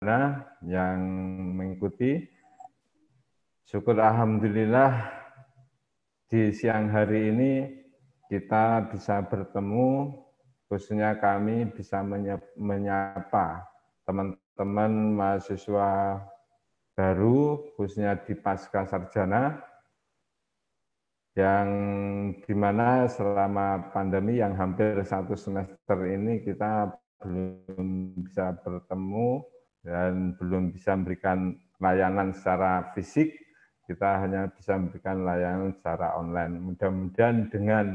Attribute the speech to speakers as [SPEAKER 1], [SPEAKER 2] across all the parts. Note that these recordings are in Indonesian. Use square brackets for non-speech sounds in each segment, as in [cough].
[SPEAKER 1] saudara yang mengikuti. Syukur Alhamdulillah di siang hari ini kita bisa bertemu, khususnya kami bisa menyapa teman-teman mahasiswa baru, khususnya di Pasca Sarjana, yang dimana selama pandemi yang hampir satu semester ini kita belum bisa bertemu, dan belum bisa memberikan layanan secara fisik, kita hanya bisa memberikan layanan secara online. Mudah-mudahan dengan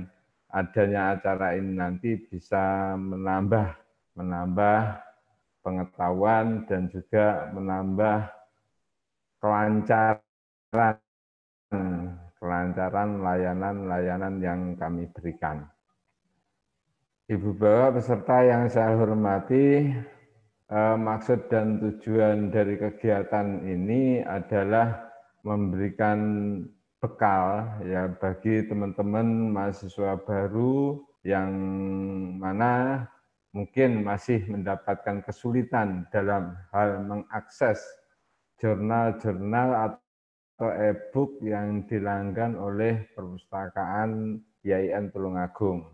[SPEAKER 1] adanya acara ini nanti bisa menambah menambah pengetahuan dan juga menambah kelancaran kelancaran layanan-layanan yang kami berikan. Ibu Bapak peserta yang saya hormati, Eh, maksud dan tujuan dari kegiatan ini adalah memberikan bekal ya bagi teman-teman mahasiswa baru yang mana mungkin masih mendapatkan kesulitan dalam hal mengakses jurnal-jurnal atau e-book yang dilanggan oleh perpustakaan YIN Tulungagung.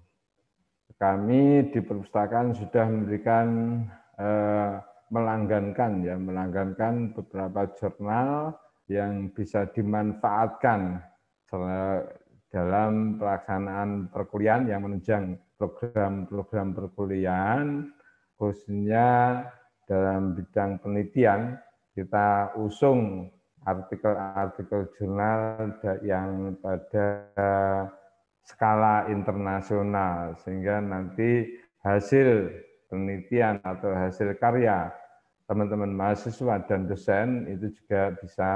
[SPEAKER 1] Kami di perpustakaan sudah memberikan Eh, melanggankan ya, melanggankan beberapa jurnal yang bisa dimanfaatkan dalam pelaksanaan perkuliahan yang menunjang program-program perkuliahan khususnya dalam bidang penelitian kita usung artikel-artikel jurnal yang pada skala internasional sehingga nanti hasil penelitian atau hasil karya teman-teman mahasiswa dan dosen itu juga bisa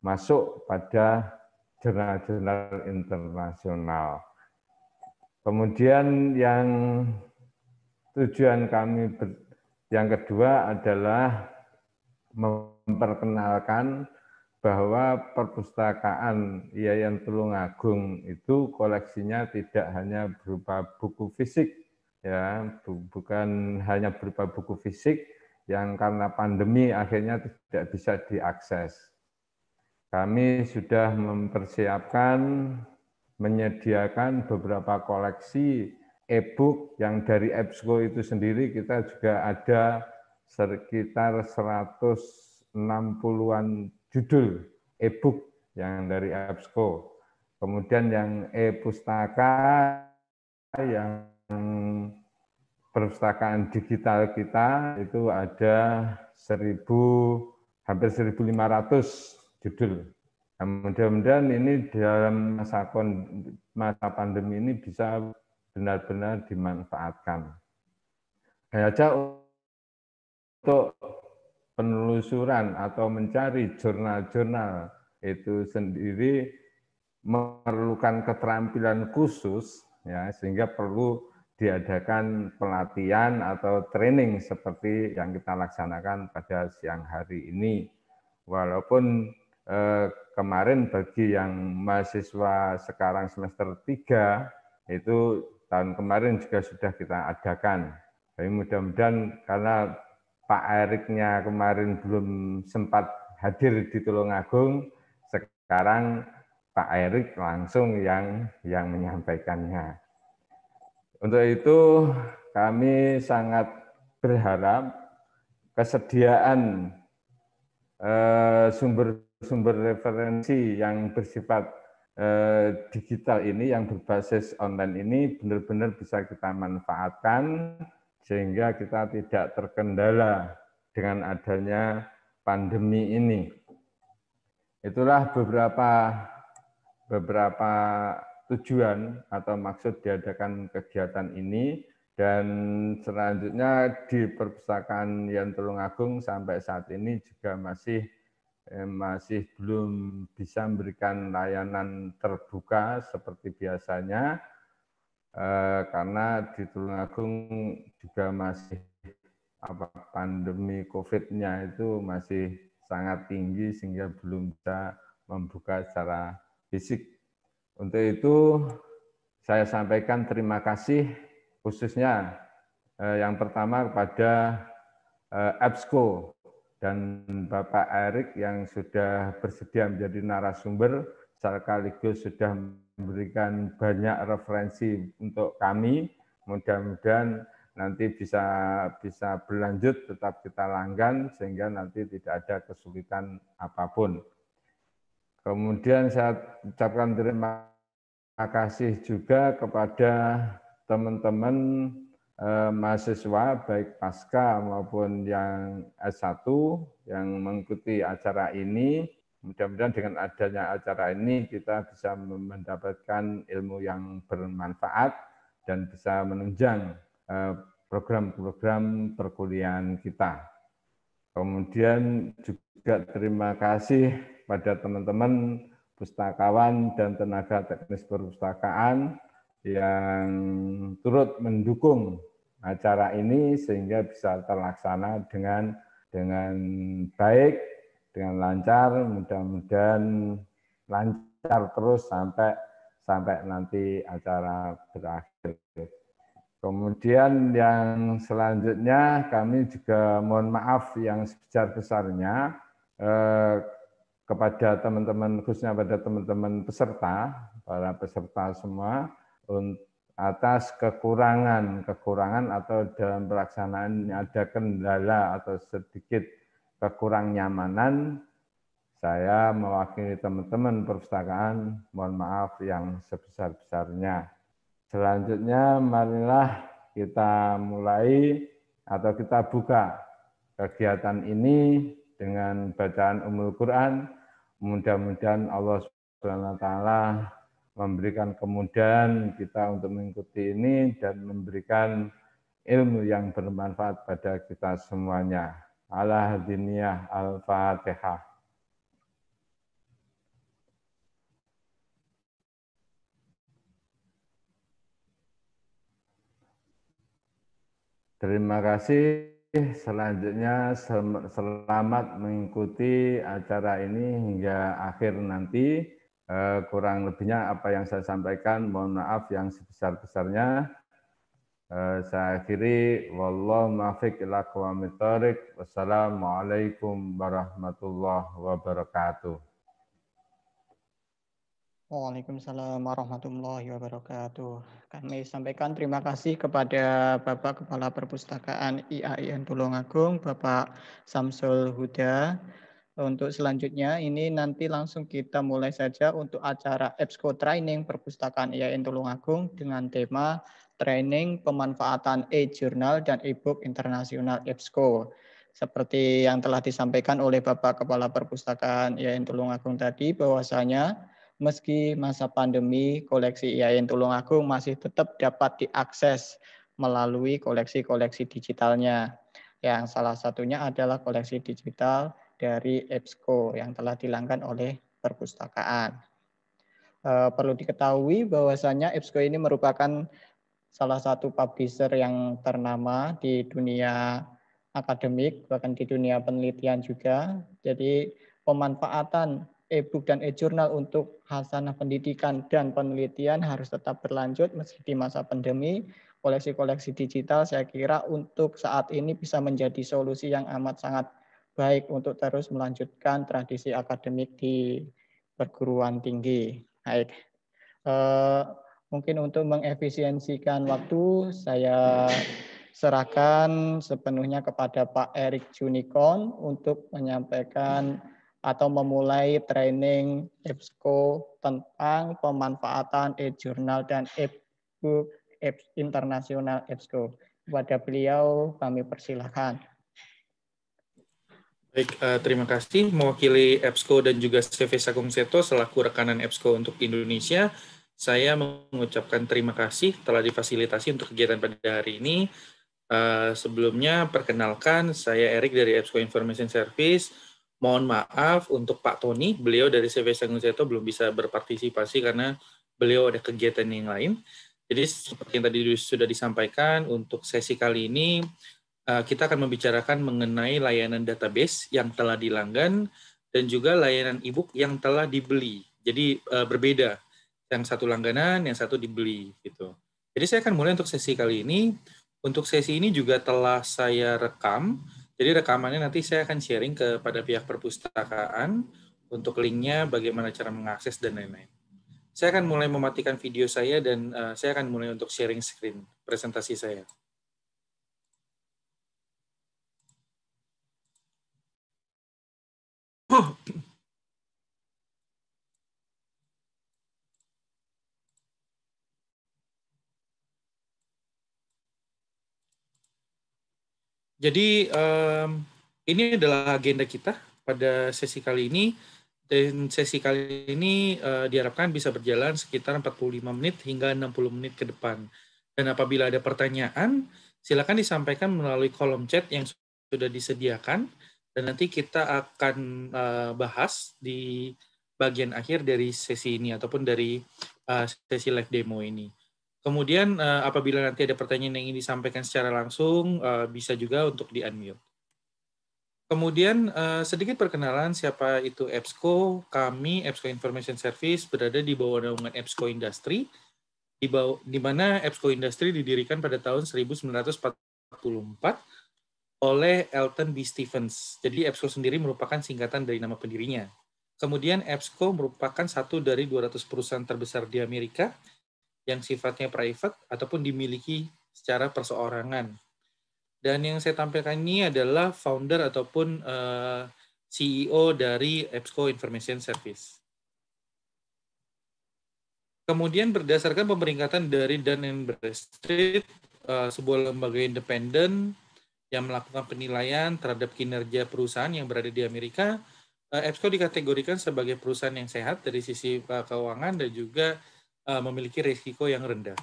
[SPEAKER 1] masuk pada jurnal-jurnal internasional. Kemudian yang tujuan kami yang kedua adalah memperkenalkan bahwa perpustakaan Yayan Tulungagung itu koleksinya tidak hanya berupa buku fisik, ya bu, bukan hanya berupa buku fisik yang karena pandemi akhirnya tidak bisa diakses. Kami sudah mempersiapkan menyediakan beberapa koleksi e-book yang dari EBSCO itu sendiri kita juga ada sekitar 160-an judul e-book yang dari EBSCO. Kemudian yang e-pustaka yang perpustakaan digital kita itu ada 1000 hampir 1500 judul. Nah, mudah-mudahan ini dalam masa kon, masa pandemi ini bisa benar-benar dimanfaatkan. Saya aja untuk penelusuran atau mencari jurnal-jurnal itu sendiri memerlukan keterampilan khusus ya sehingga perlu diadakan pelatihan atau training seperti yang kita laksanakan pada siang hari ini. Walaupun eh, kemarin bagi yang mahasiswa sekarang semester 3 itu tahun kemarin juga sudah kita adakan. Tapi mudah-mudahan karena Pak Eriknya kemarin belum sempat hadir di Tulungagung, sekarang Pak Erik langsung yang yang menyampaikannya. Untuk itu kami sangat berharap kesediaan eh, sumber-sumber eh, referensi yang bersifat eh, digital ini, yang berbasis online ini benar-benar bisa kita manfaatkan sehingga kita tidak terkendala dengan adanya pandemi ini. Itulah beberapa beberapa tujuan atau maksud diadakan kegiatan ini dan selanjutnya di perpustakaan Yan Agung sampai saat ini juga masih eh, masih belum bisa memberikan layanan terbuka seperti biasanya eh, karena di Tulungagung juga masih apa pandemi COVID-nya itu masih sangat tinggi sehingga belum bisa membuka secara fisik untuk itu saya sampaikan terima kasih khususnya eh, yang pertama kepada EBSCO eh, dan Bapak Erik yang sudah bersedia menjadi narasumber sekaligus sudah memberikan banyak referensi untuk kami. Mudah-mudahan nanti bisa bisa berlanjut tetap kita langgan sehingga nanti tidak ada kesulitan apapun. Kemudian saya ucapkan terima kasih juga kepada teman-teman eh, mahasiswa baik pasca maupun yang S1 yang mengikuti acara ini. Mudah-mudahan dengan adanya acara ini kita bisa mendapatkan ilmu yang bermanfaat dan bisa menunjang eh, program-program perkuliahan kita. Kemudian juga terima kasih pada teman-teman pustakawan dan tenaga teknis perpustakaan yang turut mendukung acara ini sehingga bisa terlaksana dengan dengan baik, dengan lancar, mudah-mudahan lancar terus sampai sampai nanti acara berakhir. Kemudian yang selanjutnya kami juga mohon maaf yang sebesar-besarnya eh, kepada teman-teman khususnya pada teman-teman peserta, para peserta semua atas kekurangan kekurangan atau dalam pelaksanaan ada kendala atau sedikit kekurang nyamanan saya mewakili teman-teman perpustakaan mohon maaf yang sebesar-besarnya selanjutnya marilah kita mulai atau kita buka kegiatan ini dengan bacaan umul Quran. Mudah-mudahan Allah SWT memberikan kemudahan kita untuk mengikuti ini dan memberikan ilmu yang bermanfaat pada kita semuanya. Allah Diniyah al-Fatihah. Terima kasih selanjutnya selamat mengikuti acara ini hingga akhir nanti. Eh, kurang lebihnya apa yang saya sampaikan, mohon maaf yang sebesar-besarnya. Eh, saya akhiri, Wallah maafiq ila Wassalamualaikum warahmatullahi wabarakatuh.
[SPEAKER 2] Waalaikumsalam warahmatullahi wabarakatuh. Kami sampaikan terima kasih kepada Bapak Kepala Perpustakaan IAIN Tulungagung, Bapak Samsul Huda. Untuk selanjutnya ini nanti langsung kita mulai saja untuk acara EBSCO Training Perpustakaan IAIN Tulungagung dengan tema Training Pemanfaatan E-Journal dan E-Book Internasional EBSCO seperti yang telah disampaikan oleh Bapak Kepala Perpustakaan IAIN Tulungagung tadi bahwasanya meski masa pandemi, koleksi IAIN Tulungagung masih tetap dapat diakses melalui koleksi-koleksi digitalnya. Yang salah satunya adalah koleksi digital dari EBSCO yang telah dilangkan oleh perpustakaan. Eh, perlu diketahui bahwasanya EBSCO ini merupakan salah satu publisher yang ternama di dunia akademik, bahkan di dunia penelitian juga. Jadi pemanfaatan e-book dan e-jurnal untuk hasanah pendidikan dan penelitian harus tetap berlanjut meski di masa pandemi. Koleksi-koleksi digital saya kira untuk saat ini bisa menjadi solusi yang amat sangat baik untuk terus melanjutkan tradisi akademik di perguruan tinggi. Baik. Uh, mungkin untuk mengefisiensikan waktu saya serahkan sepenuhnya kepada Pak Erik Junikon untuk menyampaikan atau memulai training EBSCO tentang pemanfaatan e-jurnal dan e-book internasional EBSCO. Kepada beliau kami persilahkan.
[SPEAKER 1] Baik,
[SPEAKER 3] eh, terima kasih mewakili EBSCO dan juga CV Sakung Seto selaku rekanan EBSCO untuk Indonesia. Saya mengucapkan terima kasih telah difasilitasi untuk kegiatan pada hari ini. Eh, sebelumnya, perkenalkan saya Erik dari EBSCO Information Service Mohon maaf untuk Pak Tony, beliau dari CV Seto belum bisa berpartisipasi karena beliau ada kegiatan yang lain. Jadi seperti yang tadi sudah disampaikan, untuk sesi kali ini eh, kita akan membicarakan mengenai layanan database yang telah dilanggan dan juga layanan e-book yang telah dibeli. Jadi eh, berbeda, yang satu langganan, yang satu dibeli gitu. Jadi saya akan mulai untuk sesi kali ini. Untuk sesi ini juga telah saya rekam jadi rekamannya nanti saya akan sharing kepada pihak perpustakaan untuk linknya, bagaimana cara mengakses, dan lain-lain. Saya akan mulai mematikan video saya dan uh, saya akan mulai untuk sharing screen presentasi saya. Oh. Jadi um, ini adalah agenda kita pada sesi kali ini dan sesi kali ini uh, diharapkan bisa berjalan sekitar 45 menit hingga 60 menit ke depan. Dan apabila ada pertanyaan, silakan disampaikan melalui kolom chat yang sudah disediakan dan nanti kita akan uh, bahas di bagian akhir dari sesi ini ataupun dari uh, sesi live demo ini. Kemudian uh, apabila nanti ada pertanyaan yang ingin disampaikan secara langsung, uh, bisa juga untuk di-unmute. Kemudian eh, sedikit perkenalan siapa itu EBSCO. Kami, EBSCO Information Service, berada di bawah naungan EBSCO Industri, di, bawah, di mana EBSCO Industri didirikan pada tahun 1944 oleh Elton B. Stevens. Jadi EBSCO sendiri merupakan singkatan dari nama pendirinya. Kemudian EBSCO merupakan satu dari 200 perusahaan terbesar di Amerika, yang sifatnya private ataupun dimiliki secara perseorangan. Dan yang saya tampilkan ini adalah founder ataupun eh, CEO dari EBSCO Information Service. Kemudian berdasarkan pemeringkatan dari Dun Bradstreet, eh, sebuah lembaga independen yang melakukan penilaian terhadap kinerja perusahaan yang berada di Amerika, EBSCO eh, dikategorikan sebagai perusahaan yang sehat dari sisi keuangan dan juga Eh, memiliki risiko yang rendah.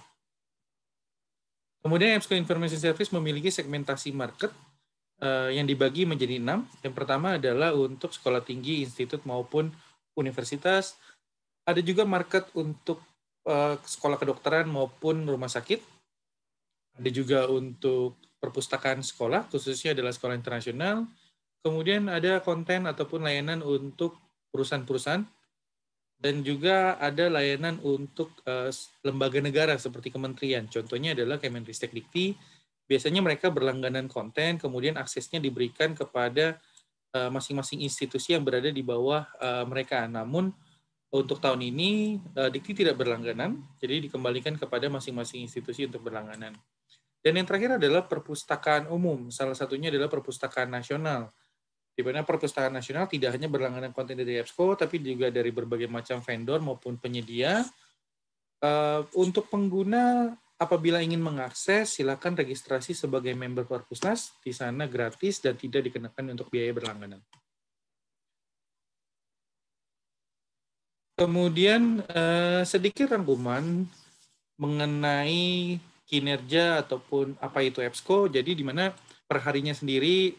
[SPEAKER 3] Kemudian EBSCO Information Service memiliki segmentasi market eh, yang dibagi menjadi enam. Yang pertama adalah untuk sekolah tinggi, institut maupun universitas. Ada juga market untuk eh, sekolah kedokteran maupun rumah sakit. Ada juga untuk perpustakaan sekolah, khususnya adalah sekolah internasional. Kemudian ada konten ataupun layanan untuk perusahaan-perusahaan dan juga ada layanan untuk uh, lembaga negara seperti kementerian. Contohnya adalah Kemenristek Dikti. Biasanya mereka berlangganan konten, kemudian aksesnya diberikan kepada eh, masing-masing uh, institusi yang berada di bawah uh, mereka. Namun untuk tahun ini uh, Dikti tidak berlangganan, jadi dikembalikan kepada masing-masing institusi untuk berlangganan. Dan yang terakhir adalah perpustakaan umum. Salah satunya adalah perpustakaan nasional di mana perpustakaan nasional tidak hanya berlangganan konten dari EBSCO, tapi juga dari berbagai macam vendor maupun penyedia. Eh, untuk pengguna, apabila ingin mengakses, silakan registrasi sebagai member Perpusnas. Di sana gratis dan tidak dikenakan untuk biaya berlangganan. Kemudian eh, sedikit rangkuman mengenai kinerja ataupun apa itu EBSCO. Jadi di mana perharinya sendiri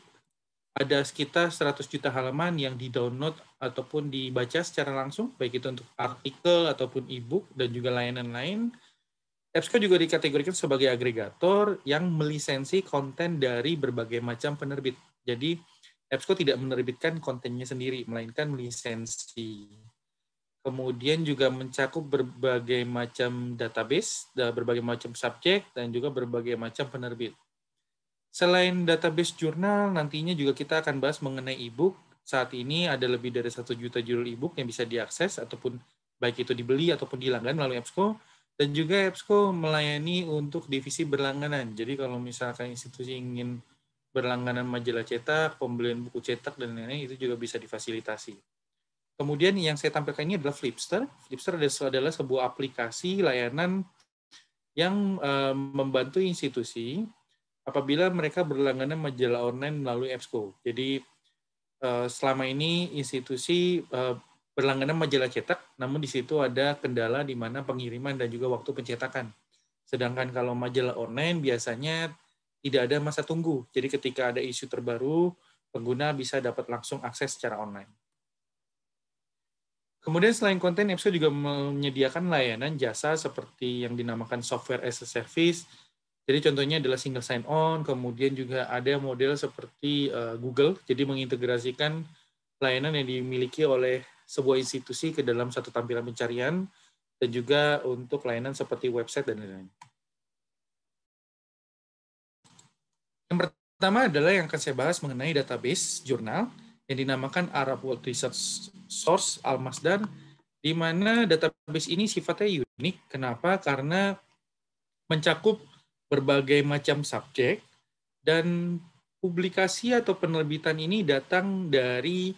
[SPEAKER 3] ada sekitar 100 juta halaman yang di-download ataupun dibaca secara langsung, baik itu untuk artikel ataupun e-book dan juga layanan lain. EBSCO juga dikategorikan sebagai agregator yang melisensi konten dari berbagai macam penerbit. Jadi, EBSCO tidak menerbitkan kontennya sendiri, melainkan melisensi. Kemudian juga mencakup berbagai macam database, berbagai macam subjek, dan juga berbagai macam penerbit Selain database jurnal, nantinya juga kita akan bahas mengenai e-book. Saat ini ada lebih dari satu juta judul e-book yang bisa diakses ataupun baik itu dibeli ataupun dilanggan melalui EBSCO. Dan juga EBSCO melayani untuk divisi berlangganan. Jadi kalau misalkan institusi ingin berlangganan majalah cetak, pembelian buku cetak, dan lain-lain, itu juga bisa difasilitasi. Kemudian yang saya tampilkan ini adalah Flipster. Flipster adalah sebuah aplikasi layanan yang eh, membantu institusi apabila mereka berlangganan majalah online melalui EBSCO. Jadi eh, selama ini institusi eh, berlangganan majalah cetak, namun di situ ada kendala di mana pengiriman dan juga waktu pencetakan. Sedangkan kalau majalah online biasanya tidak ada masa tunggu. Jadi ketika ada isu terbaru, pengguna bisa dapat langsung akses secara online. Kemudian selain konten, EBSCO juga menyediakan layanan jasa seperti yang dinamakan software as a service, jadi contohnya adalah single sign on, kemudian juga ada model seperti uh, Google, jadi mengintegrasikan layanan yang dimiliki oleh sebuah institusi ke dalam satu tampilan pencarian dan juga untuk layanan seperti website dan lain-lain. Yang pertama adalah yang akan saya bahas mengenai database jurnal yang dinamakan Arab World Research Source al di mana database ini sifatnya unik. Kenapa? Karena mencakup berbagai macam subjek, dan publikasi atau penerbitan ini datang dari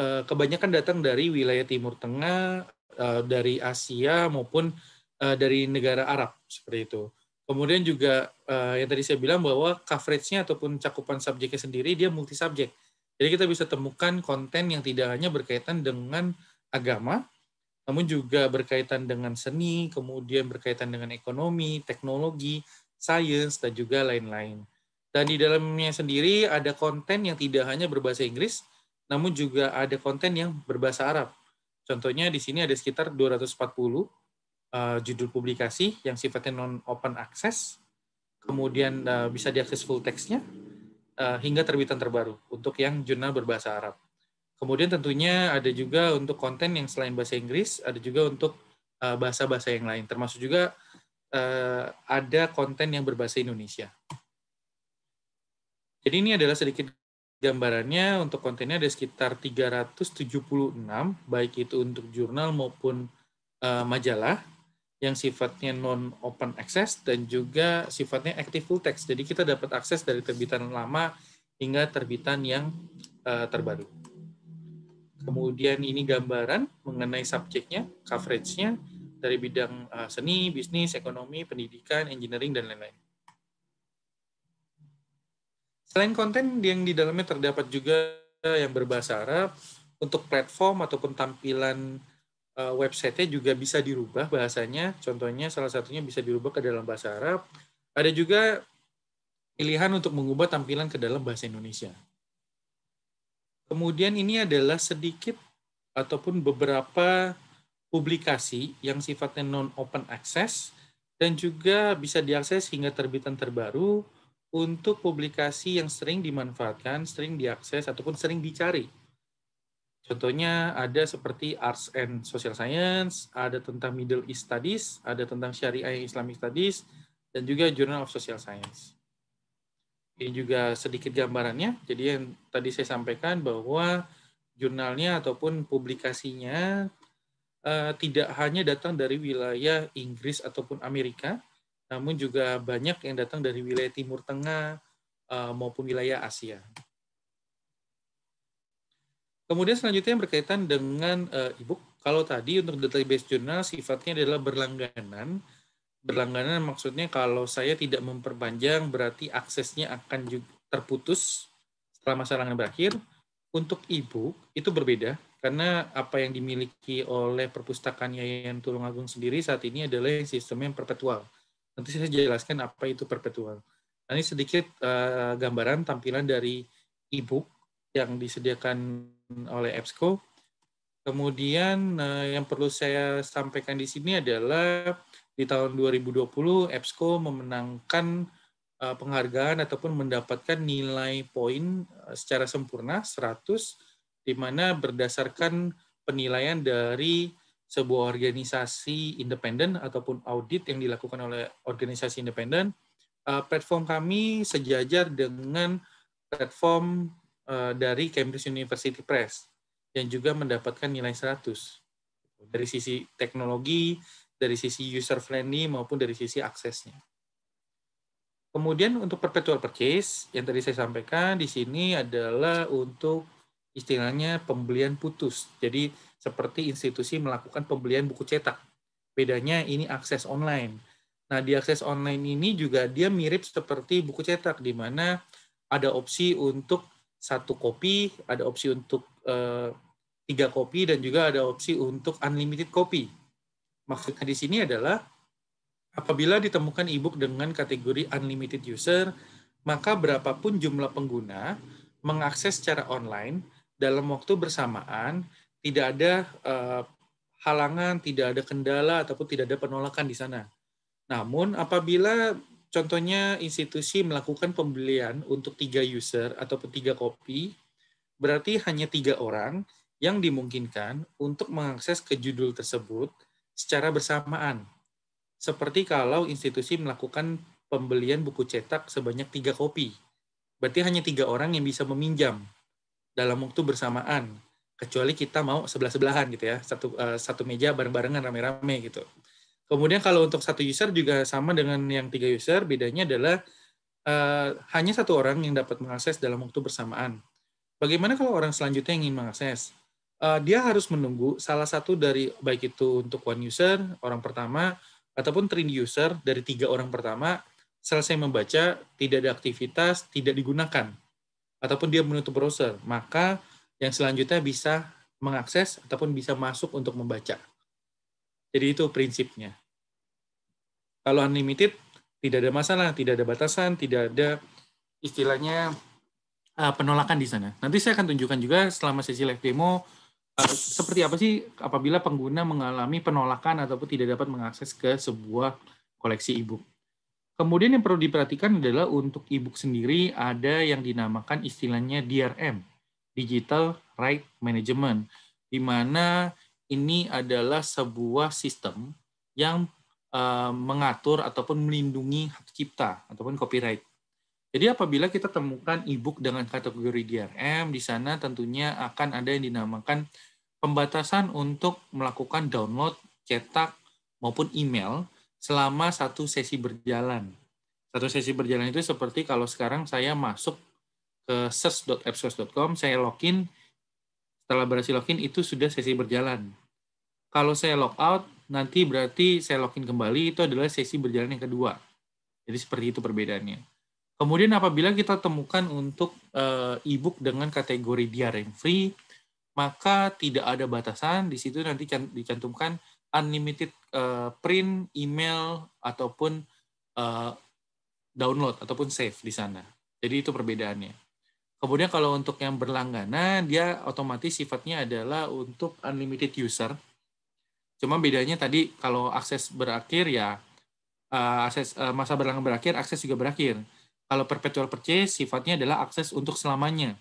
[SPEAKER 3] eh, kebanyakan datang dari wilayah Timur Tengah, eh, dari Asia maupun eh, dari negara Arab seperti itu. Kemudian juga yang tadi saya bilang bahwa coveragenya ataupun cakupan subjeknya sendiri dia multi subjek. Jadi kita bisa temukan konten yang tidak hanya berkaitan dengan agama, namun juga berkaitan dengan seni, kemudian berkaitan dengan ekonomi, teknologi, sains dan juga lain-lain. Dan di dalamnya sendiri ada konten yang tidak hanya berbahasa Inggris, namun juga ada konten yang berbahasa Arab. Contohnya di sini ada sekitar 240 eh, judul publikasi yang sifatnya non-open access, kemudian eh, bisa diakses full text-nya, eh, hingga terbitan terbaru untuk yang jurnal berbahasa Arab. Kemudian tentunya ada juga untuk konten yang selain bahasa Inggris, ada juga untuk bahasa-bahasa yang lain, termasuk juga uh, ada konten yang berbahasa Indonesia. Jadi ini adalah sedikit gambarannya untuk kontennya ada sekitar 376 baik itu untuk jurnal maupun uh, majalah yang sifatnya non open access dan juga sifatnya active full text. Jadi kita dapat akses dari terbitan lama hingga terbitan yang uh, terbaru. Kemudian ini gambaran mengenai subjeknya, coveragenya, dari bidang eh, seni, bisnis, ekonomi, pendidikan, engineering, dan lain-lain. Selain konten yang di dalamnya terdapat juga yang berbahasa Arab, untuk platform ataupun tampilan uh, eh, website juga bisa dirubah bahasanya. Contohnya salah satunya bisa dirubah ke dalam bahasa Arab. Ada juga pilihan untuk mengubah tampilan ke dalam bahasa Indonesia. Kemudian ini adalah sedikit ataupun beberapa publikasi yang sifatnya non-open access dan juga bisa diakses hingga terbitan terbaru untuk publikasi yang sering dimanfaatkan, sering diakses, ataupun sering dicari. Contohnya ada seperti Arts and Social Science, ada tentang Middle East Studies, ada tentang Syariah Islamic Studies, dan juga Journal of Social Science. Ini juga sedikit gambarannya. Jadi yang tadi saya sampaikan bahwa jurnalnya ataupun publikasinya Eh, tidak hanya datang dari wilayah Inggris ataupun Amerika, namun juga banyak yang datang dari wilayah Timur Tengah eh, maupun wilayah Asia. Kemudian selanjutnya yang berkaitan dengan ibu, eh, e-book, kalau tadi untuk database jurnal sifatnya adalah berlangganan. Berlangganan maksudnya kalau saya tidak memperpanjang berarti aksesnya akan terputus setelah masa langganan berakhir. Untuk e-book itu berbeda karena apa yang dimiliki oleh perpustakaan Yayan Tulungagung sendiri saat ini adalah sistem yang perpetual. Nanti saya jelaskan apa itu perpetual. Nah, ini sedikit uh, gambaran tampilan dari e-book yang disediakan oleh EBSCO. Kemudian uh, yang perlu saya sampaikan di sini adalah di tahun 2020 EBSCO memenangkan uh, penghargaan ataupun mendapatkan nilai poin secara sempurna 100 di mana berdasarkan penilaian dari sebuah organisasi independen ataupun audit yang dilakukan oleh organisasi independen, eh, platform kami sejajar dengan platform eh, dari Cambridge University Press yang juga mendapatkan nilai 100 dari sisi teknologi, dari sisi user friendly maupun dari sisi aksesnya. Kemudian untuk perpetual purchase yang tadi saya sampaikan di sini adalah untuk istilahnya pembelian putus. Jadi seperti institusi melakukan pembelian buku cetak. Bedanya ini akses online. Nah, di akses online ini juga dia mirip seperti buku cetak di mana ada opsi untuk satu kopi, ada opsi untuk eh, tiga kopi dan juga ada opsi untuk unlimited kopi. Maksudnya di sini adalah apabila ditemukan ebook dengan kategori unlimited user, maka berapapun jumlah pengguna mengakses secara online dalam waktu bersamaan tidak ada uh, halangan, tidak ada kendala ataupun tidak ada penolakan di sana. Namun apabila contohnya institusi melakukan pembelian untuk tiga user ataupun tiga kopi, berarti hanya tiga orang yang dimungkinkan untuk mengakses ke judul tersebut secara bersamaan. Seperti kalau institusi melakukan pembelian buku cetak sebanyak tiga kopi. Berarti hanya tiga orang yang bisa meminjam dalam waktu bersamaan kecuali kita mau sebelah-sebelahan gitu ya satu uh, satu meja bareng-barengan rame-rame gitu kemudian kalau untuk satu user juga sama dengan yang tiga user bedanya adalah uh, hanya satu orang yang dapat mengakses dalam waktu bersamaan bagaimana kalau orang selanjutnya ingin mengakses uh, dia harus menunggu salah satu dari baik itu untuk one user orang pertama ataupun three user dari tiga orang pertama selesai membaca tidak ada aktivitas tidak digunakan ataupun dia menutup browser, maka yang selanjutnya bisa mengakses ataupun bisa masuk untuk membaca. Jadi itu prinsipnya. Kalau unlimited, tidak ada masalah, tidak ada batasan, tidak ada istilahnya eh, penolakan di sana. Nanti saya akan tunjukkan juga selama sesi live demo eh, seperti apa sih apabila pengguna mengalami penolakan ataupun tidak dapat mengakses ke sebuah koleksi e-book. Kemudian yang perlu diperhatikan adalah untuk e-book sendiri ada yang dinamakan istilahnya DRM, Digital Right Management, di mana ini adalah sebuah sistem yang eh, mengatur ataupun melindungi hak cipta ataupun copyright. Jadi apabila kita temukan e-book dengan kategori DRM, di sana tentunya akan ada yang dinamakan pembatasan untuk melakukan download, cetak, maupun email selama satu sesi berjalan. Satu sesi berjalan itu seperti kalau sekarang saya masuk ke search.appsource.com, saya login, setelah berhasil login itu sudah sesi berjalan. Kalau saya logout, nanti berarti saya login kembali, itu adalah sesi berjalan yang kedua. Jadi seperti itu perbedaannya. Kemudian apabila kita temukan untuk eh, e-book dengan kategori diare free, maka tidak ada batasan di situ nanti dicantumkan unlimited uh, print, email ataupun uh, download ataupun save di sana. Jadi itu perbedaannya. Kemudian kalau untuk yang berlangganan dia otomatis sifatnya adalah untuk unlimited user. Cuma bedanya tadi kalau akses berakhir ya uh, akses uh, masa berlangganan berakhir, akses juga berakhir. Kalau perpetual purchase sifatnya adalah akses untuk selamanya.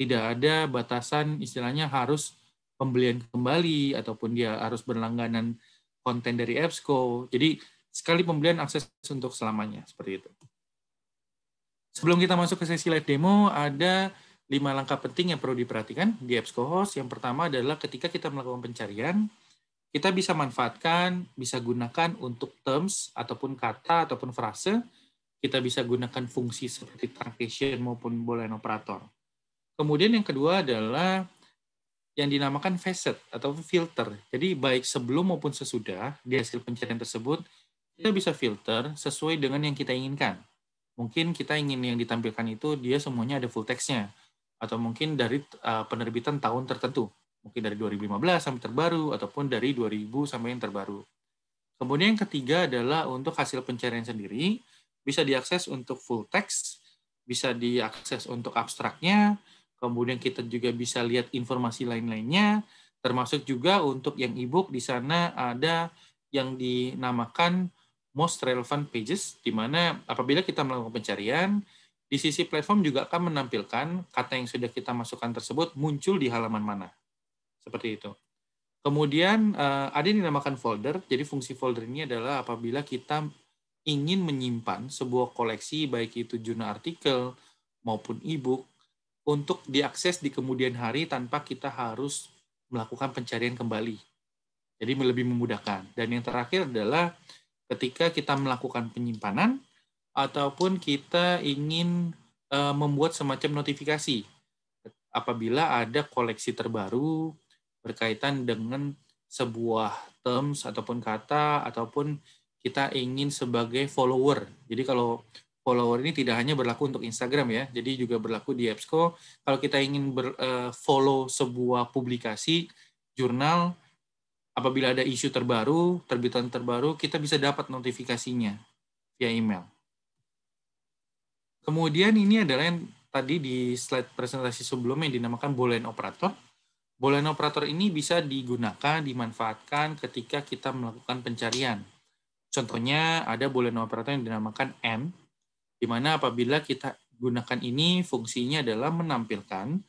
[SPEAKER 3] Tidak ada batasan istilahnya harus pembelian kembali ataupun dia harus berlangganan konten dari EBSCO. Jadi sekali pembelian akses untuk selamanya seperti itu. Sebelum kita masuk ke sesi live demo, ada lima langkah penting yang perlu diperhatikan di EBSCO Host. Yang pertama adalah ketika kita melakukan pencarian, kita bisa manfaatkan, bisa gunakan untuk terms ataupun kata ataupun frase, kita bisa gunakan fungsi seperti truncation maupun boolean operator. Kemudian yang kedua adalah yang dinamakan facet atau filter. Jadi baik sebelum maupun sesudah di hasil pencarian tersebut, kita bisa filter sesuai dengan yang kita inginkan. Mungkin kita ingin yang ditampilkan itu dia semuanya ada full text-nya. Atau mungkin dari eh, penerbitan tahun tertentu. Mungkin dari 2015 sampai terbaru, ataupun dari 2000 sampai yang terbaru. Kemudian yang ketiga adalah untuk hasil pencarian sendiri, bisa diakses untuk full text, bisa diakses untuk abstraknya, Kemudian kita juga bisa lihat informasi lain-lainnya, termasuk juga untuk yang e-book di sana ada yang dinamakan most relevant pages, di mana apabila kita melakukan pencarian, di sisi platform juga akan menampilkan kata yang sudah kita masukkan tersebut muncul di halaman mana. Seperti itu. Kemudian eh, ada yang dinamakan folder. Jadi fungsi folder ini adalah apabila kita ingin menyimpan sebuah koleksi baik itu jurnal artikel maupun e-book untuk diakses di kemudian hari tanpa kita harus melakukan pencarian kembali. Jadi lebih memudahkan. Dan yang terakhir adalah ketika kita melakukan penyimpanan ataupun kita ingin eh, membuat semacam notifikasi apabila ada koleksi terbaru berkaitan dengan sebuah terms ataupun kata ataupun kita ingin sebagai follower. Jadi kalau follower ini tidak hanya berlaku untuk Instagram ya, jadi juga berlaku di EBSCO. Kalau kita ingin ber, uh, follow sebuah publikasi, jurnal, apabila ada isu terbaru, terbitan terbaru, kita bisa dapat notifikasinya via email. Kemudian ini adalah yang tadi di slide presentasi sebelumnya yang dinamakan boolean operator. Boolean operator ini bisa digunakan, dimanfaatkan ketika kita melakukan pencarian. Contohnya ada boolean operator yang dinamakan M, di mana apabila kita gunakan ini, fungsinya adalah menampilkan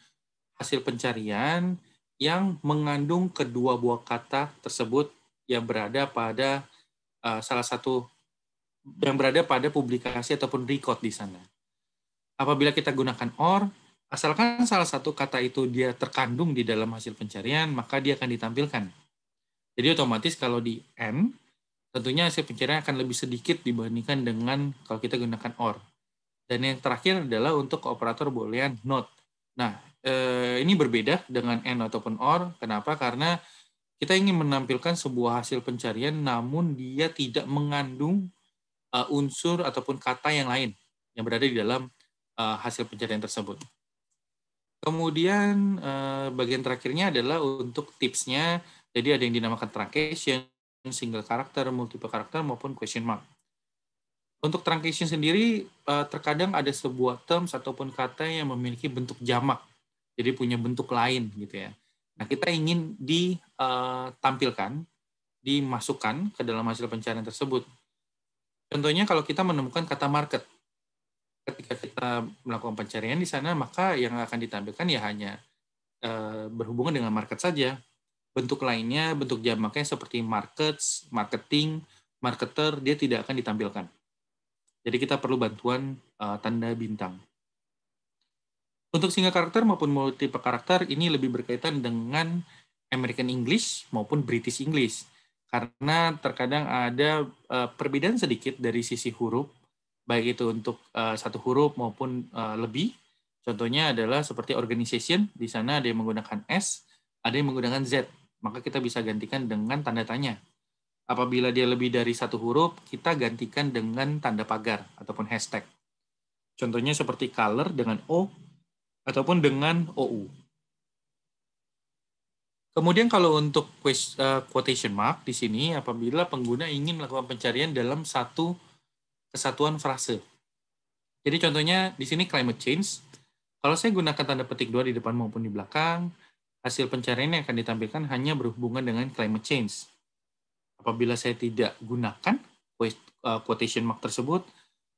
[SPEAKER 3] hasil pencarian yang mengandung kedua buah kata tersebut yang berada pada uh, salah satu yang berada pada publikasi ataupun record di sana. Apabila kita gunakan or, asalkan salah satu kata itu dia terkandung di dalam hasil pencarian, maka dia akan ditampilkan. Jadi otomatis kalau di m tentunya hasil pencarian akan lebih sedikit dibandingkan dengan kalau kita gunakan OR. Dan yang terakhir adalah untuk operator boolean NOT. Nah, eh, ini berbeda dengan AND ataupun OR. Kenapa? Karena kita ingin menampilkan sebuah hasil pencarian namun dia tidak mengandung eh, unsur ataupun kata yang lain yang berada di dalam eh, hasil pencarian tersebut. Kemudian bagian terakhirnya adalah untuk tipsnya, jadi ada yang dinamakan truncation, single karakter, multiple karakter, maupun question mark. Untuk truncation sendiri, eh, terkadang ada sebuah terms ataupun kata yang memiliki bentuk jamak, jadi punya bentuk lain gitu ya. Nah, kita ingin ditampilkan, eh, dimasukkan ke dalam hasil pencarian tersebut. Contohnya kalau kita menemukan kata market, ketika kita melakukan pencarian di sana, maka yang akan ditampilkan ya hanya eh, berhubungan dengan market saja, bentuk lainnya, bentuk jamaknya seperti markets, marketing, marketer, dia tidak akan ditampilkan. Jadi kita perlu bantuan uh, tanda bintang. Untuk single karakter maupun multiple karakter ini lebih berkaitan dengan American English maupun British English. Karena terkadang ada uh, perbedaan sedikit dari sisi huruf, baik itu untuk uh, satu huruf maupun uh, lebih. Contohnya adalah seperti organization, di sana ada yang menggunakan S, ada yang menggunakan Z maka kita bisa gantikan dengan tanda tanya. Apabila dia lebih dari satu huruf, kita gantikan dengan tanda pagar ataupun hashtag. Contohnya seperti color dengan O ataupun dengan OU. Kemudian kalau untuk eh, quotation mark di sini, apabila pengguna ingin melakukan pencarian dalam satu kesatuan frase. Jadi contohnya di sini climate change. Kalau saya gunakan tanda petik dua di depan maupun di belakang, hasil pencarian yang akan ditampilkan hanya berhubungan dengan climate change. Apabila saya tidak gunakan uh, quotation mark tersebut,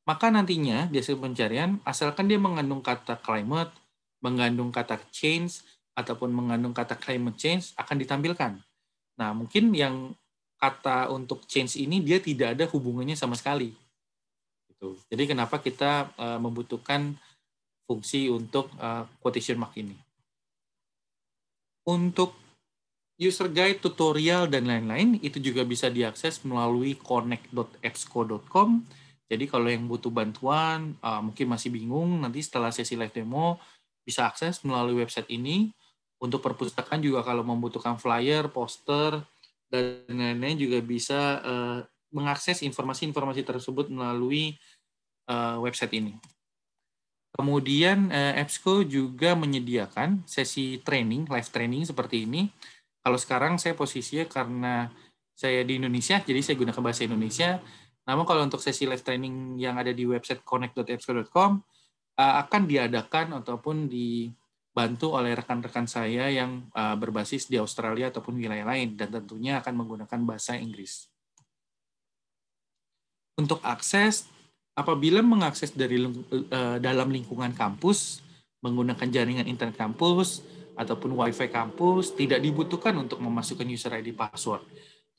[SPEAKER 3] maka nantinya di hasil pencarian, asalkan dia mengandung kata climate, mengandung kata change, ataupun mengandung kata climate change, akan ditampilkan. Nah, mungkin yang kata untuk change ini, dia tidak ada hubungannya sama sekali. Gitu. Jadi kenapa kita uh, membutuhkan fungsi untuk uh, quotation mark ini untuk user guide, tutorial, dan lain-lain itu juga bisa diakses melalui connect.exco.com. Jadi kalau yang butuh bantuan, uh, mungkin masih bingung, nanti setelah sesi live demo bisa akses melalui website ini. Untuk perpustakaan juga kalau membutuhkan flyer, poster, dan lain-lain juga bisa uh, mengakses informasi-informasi tersebut melalui uh, website ini. Kemudian eh, EBSCO juga menyediakan sesi training, live training seperti ini. Kalau sekarang saya posisinya karena saya di Indonesia, jadi saya gunakan bahasa Indonesia. Namun kalau untuk sesi live training yang ada di website connect.epsco.com eh, akan diadakan ataupun dibantu oleh rekan-rekan saya yang eh, berbasis di Australia ataupun wilayah lain dan tentunya akan menggunakan bahasa Inggris. Untuk akses apabila mengakses dari uh, dalam lingkungan kampus menggunakan jaringan internet kampus ataupun wifi kampus tidak dibutuhkan untuk memasukkan user ID password.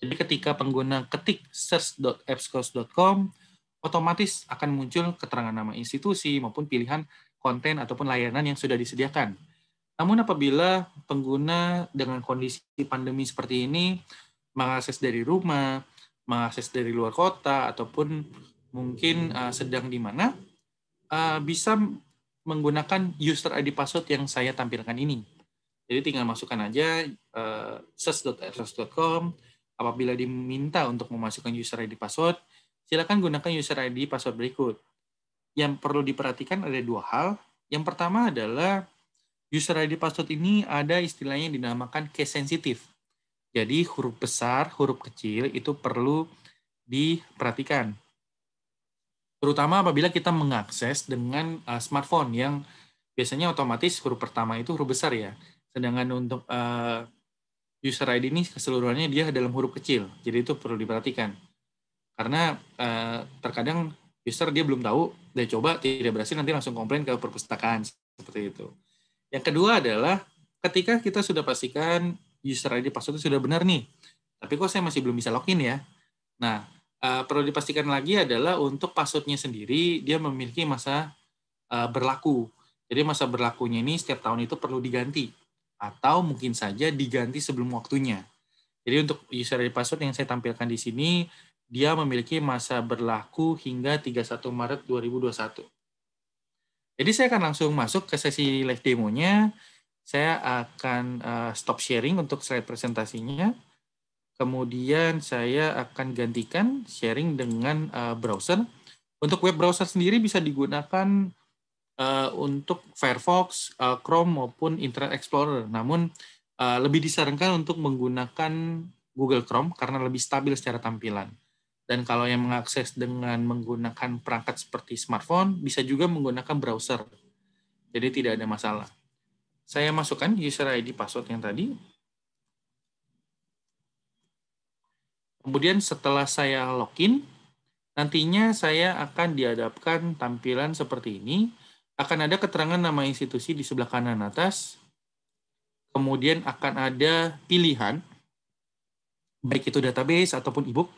[SPEAKER 3] Jadi ketika pengguna ketik search.appscos.com otomatis akan muncul keterangan nama institusi maupun pilihan konten ataupun layanan yang sudah disediakan. Namun apabila pengguna dengan kondisi pandemi seperti ini mengakses dari rumah, mengakses dari luar kota ataupun mungkin uh, sedang di mana, uh, bisa menggunakan user ID password yang saya tampilkan ini. Jadi tinggal masukkan aja uh, eh, ses.rs.com. Apabila diminta untuk memasukkan user ID password, silakan gunakan user ID password berikut. Yang perlu diperhatikan ada dua hal. Yang pertama adalah user ID password ini ada istilahnya yang dinamakan case sensitive. Jadi huruf besar, huruf kecil itu perlu diperhatikan. Terutama apabila kita mengakses dengan uh, smartphone yang biasanya otomatis huruf pertama itu huruf besar ya. Sedangkan untuk uh, user ID ini keseluruhannya dia dalam huruf kecil. Jadi itu perlu diperhatikan. Karena uh, terkadang user dia belum tahu, dia coba tidak berhasil nanti langsung komplain ke perpustakaan seperti itu. Yang kedua adalah ketika kita sudah pastikan user ID password itu sudah benar nih, tapi kok saya masih belum bisa login ya. Nah, Eh, perlu dipastikan lagi adalah untuk passwordnya sendiri dia memiliki masa uh, berlaku. Jadi masa berlakunya ini setiap tahun itu perlu diganti atau mungkin saja diganti sebelum waktunya. Jadi untuk user ID password yang saya tampilkan di sini dia memiliki masa berlaku hingga 31 Maret 2021. Jadi saya akan langsung masuk ke sesi live demonya. Saya akan eh, stop sharing untuk slide presentasinya. Kemudian saya akan gantikan sharing dengan uh, browser. Untuk web browser sendiri bisa digunakan uh, untuk Firefox, uh, Chrome maupun Internet Explorer. Namun uh, lebih disarankan untuk menggunakan Google Chrome karena lebih stabil secara tampilan. Dan kalau yang mengakses dengan menggunakan perangkat seperti smartphone, bisa juga menggunakan browser. Jadi tidak ada masalah. Saya masukkan user ID password yang tadi. Kemudian setelah saya login, nantinya saya akan dihadapkan tampilan seperti ini. Akan ada keterangan nama institusi di sebelah kanan atas. Kemudian akan ada pilihan, baik itu database ataupun ebook.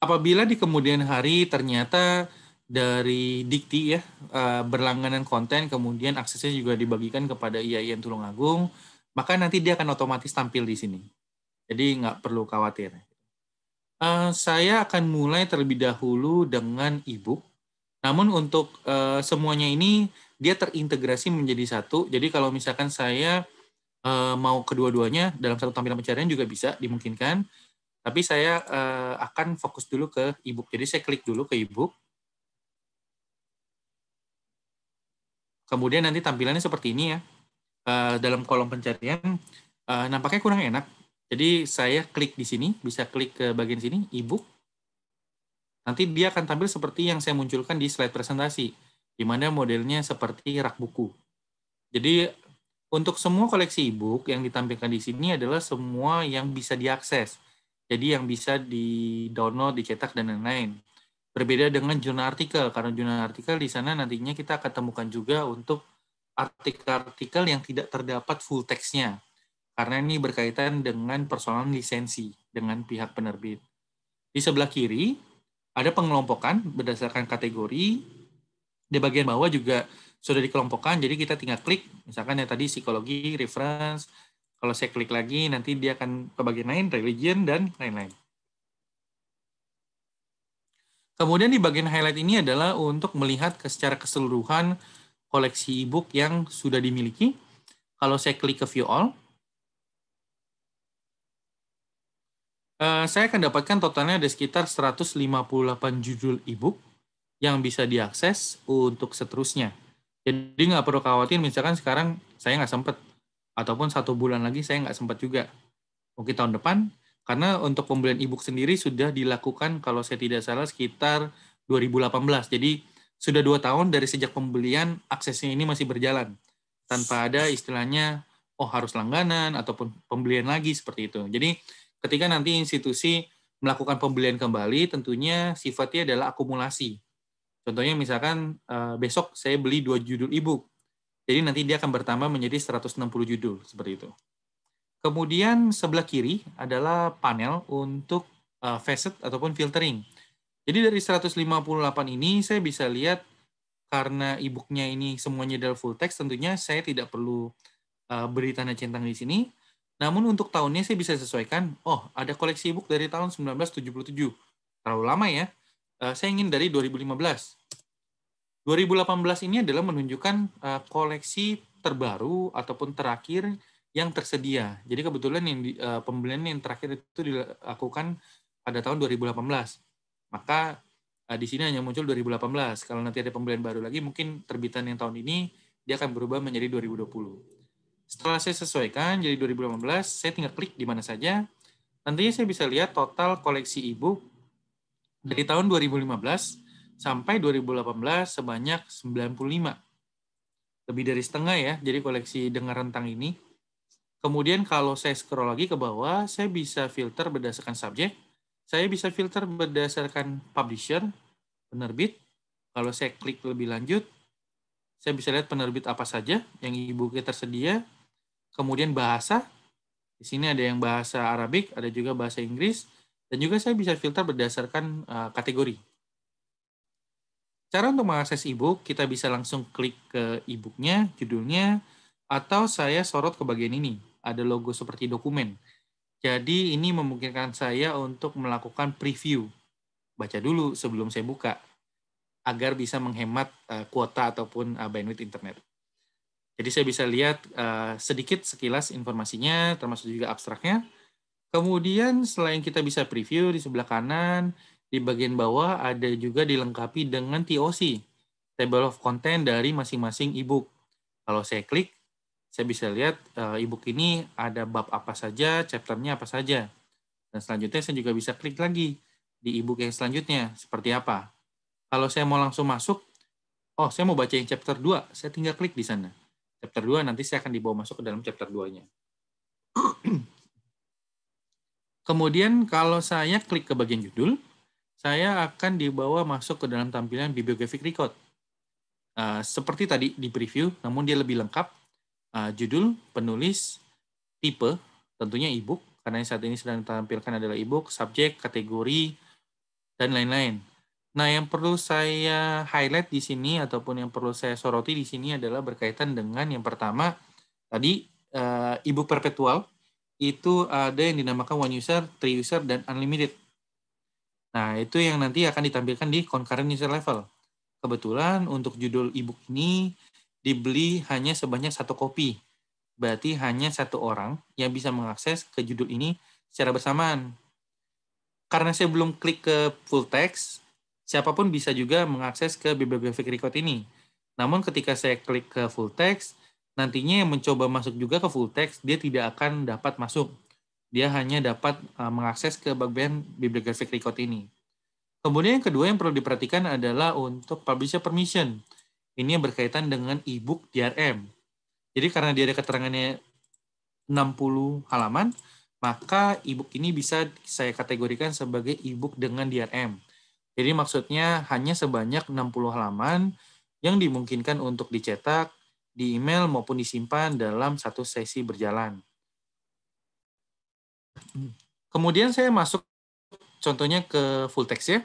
[SPEAKER 3] Apabila di kemudian hari ternyata dari Dikti ya eh, berlangganan konten kemudian aksesnya juga dibagikan kepada IAIN Tulungagung maka nanti dia akan otomatis tampil di sini. Jadi nggak perlu khawatir. Uh, saya akan mulai terlebih dahulu dengan e Namun untuk uh, semuanya ini dia terintegrasi menjadi satu. Jadi kalau misalkan saya uh, mau kedua-duanya dalam satu tampilan pencarian juga bisa dimungkinkan. Tapi saya uh, akan fokus dulu ke e Jadi saya klik dulu ke e Kemudian nanti tampilannya seperti ini ya. Uh, dalam kolom pencarian uh, nampaknya kurang enak jadi saya klik di sini, bisa klik ke bagian sini, ebook. Nanti dia akan tampil seperti yang saya munculkan di slide presentasi, di mana modelnya seperti rak buku. Jadi untuk semua koleksi ebook yang ditampilkan di sini adalah semua yang bisa diakses. Jadi yang bisa di-download, dicetak, dan lain-lain. Berbeda dengan jurnal artikel, karena jurnal artikel di sana nantinya kita akan temukan juga untuk artikel-artikel yang tidak terdapat full text-nya karena ini berkaitan dengan persoalan lisensi dengan pihak penerbit. Di sebelah kiri ada pengelompokan berdasarkan kategori. Di bagian bawah juga sudah dikelompokkan, jadi kita tinggal klik. Misalkan yang tadi psikologi, reference. Kalau saya klik lagi, nanti dia akan ke bagian lain, religion, dan lain-lain. Kemudian di bagian highlight ini adalah untuk melihat secara keseluruhan koleksi e-book yang sudah dimiliki. Kalau saya klik ke view all, Eh, saya akan dapatkan totalnya ada sekitar 158 judul e-book yang bisa diakses untuk seterusnya. Jadi nggak perlu khawatir misalkan sekarang saya nggak sempat ataupun satu bulan lagi saya nggak sempat juga. Mungkin tahun depan karena untuk pembelian e-book sendiri sudah dilakukan kalau saya tidak salah sekitar 2018. Jadi sudah dua tahun dari sejak pembelian aksesnya ini masih berjalan tanpa ada istilahnya oh harus langganan ataupun pembelian lagi seperti itu. Jadi Ketika nanti institusi melakukan pembelian kembali, tentunya sifatnya adalah akumulasi. Contohnya misalkan eh, besok saya beli dua judul e-book. Jadi nanti dia akan bertambah menjadi 160 judul, seperti itu. Kemudian sebelah kiri adalah panel untuk eh, facet ataupun filtering. Jadi dari 158 ini saya bisa lihat karena e-booknya ini semuanya adalah full text, tentunya saya tidak perlu eh, beri tanda centang di sini. Namun untuk tahunnya saya bisa sesuaikan, oh ada koleksi e-book dari tahun 1977. Terlalu lama ya. Eh, saya ingin dari 2015. 2018 ini adalah menunjukkan eh, koleksi terbaru ataupun terakhir yang tersedia. Jadi kebetulan yang di, eh, pembelian yang terakhir itu dilakukan pada tahun 2018. Maka di sini hanya muncul 2018. Kalau nanti ada pembelian baru lagi, mungkin terbitan yang tahun ini dia akan berubah menjadi 2020. Setelah saya sesuaikan jadi 2018, saya tinggal klik di mana saja. Nantinya saya bisa lihat total koleksi e dari tahun 2015 sampai 2018 sebanyak 95. Lebih dari setengah ya, jadi koleksi dengan rentang ini. Kemudian kalau saya scroll lagi ke bawah, saya bisa filter berdasarkan subjek, saya bisa filter berdasarkan publisher, penerbit. Kalau saya klik lebih lanjut, saya bisa lihat penerbit apa saja yang ibu kita tersedia, kemudian bahasa. Di sini ada yang bahasa Arabik, ada juga bahasa Inggris, dan juga saya bisa filter berdasarkan eh, kategori. Cara untuk mengakses e kita bisa langsung klik ke e-booknya, judulnya, atau saya sorot ke bagian ini. Ada logo seperti dokumen. Jadi ini memungkinkan saya untuk melakukan preview. Baca dulu sebelum saya buka, agar bisa menghemat eh, kuota ataupun eh, bandwidth internet. Jadi saya bisa lihat uh, sedikit sekilas informasinya, termasuk juga abstraknya. Kemudian selain kita bisa preview di sebelah kanan, di bagian bawah ada juga dilengkapi dengan TOC, Table of Content dari masing-masing e-book. Kalau saya klik, saya bisa lihat eh, e-book ini ada bab apa saja, chapternya apa saja. Dan selanjutnya saya juga bisa klik lagi di e-book yang selanjutnya, seperti apa. Kalau saya mau langsung masuk, oh saya mau baca yang chapter 2, saya tinggal klik di sana. Chapter 2 nanti saya akan dibawa masuk ke dalam chapter 2-nya. [clears throat] Kemudian kalau saya klik ke bagian judul, saya akan dibawa masuk ke dalam tampilan bibliographic record. Eh, seperti tadi di preview, namun dia lebih lengkap. Eh, judul, penulis, tipe, tentunya e-book, karena yang saat ini sedang ditampilkan adalah e-book, subjek, kategori, dan lain-lain. Nah, yang perlu saya highlight di sini ataupun yang perlu saya soroti di sini adalah berkaitan dengan yang pertama tadi uh, ibu perpetual itu ada yang dinamakan one user, three user dan unlimited. Nah, itu yang nanti akan ditampilkan di concurrent user level. Kebetulan untuk judul ebook ini dibeli hanya sebanyak satu kopi. Berarti hanya satu orang yang bisa mengakses ke judul ini secara bersamaan. Karena saya belum klik ke full text, siapapun bisa juga mengakses ke bibliographic record ini. Namun ketika saya klik ke full text, nantinya yang mencoba masuk juga ke full text, dia tidak akan dapat masuk. Dia hanya dapat eh, mengakses ke bagian bibliographic record ini. Kemudian yang kedua yang perlu diperhatikan adalah untuk publisher permission. Ini yang berkaitan dengan e-book DRM. Jadi karena dia ada keterangannya 60 halaman, maka e-book ini bisa saya kategorikan sebagai e-book dengan DRM. Jadi maksudnya hanya sebanyak 60 halaman yang dimungkinkan untuk dicetak, di email maupun disimpan dalam satu sesi berjalan. Kemudian saya masuk contohnya ke full text ya.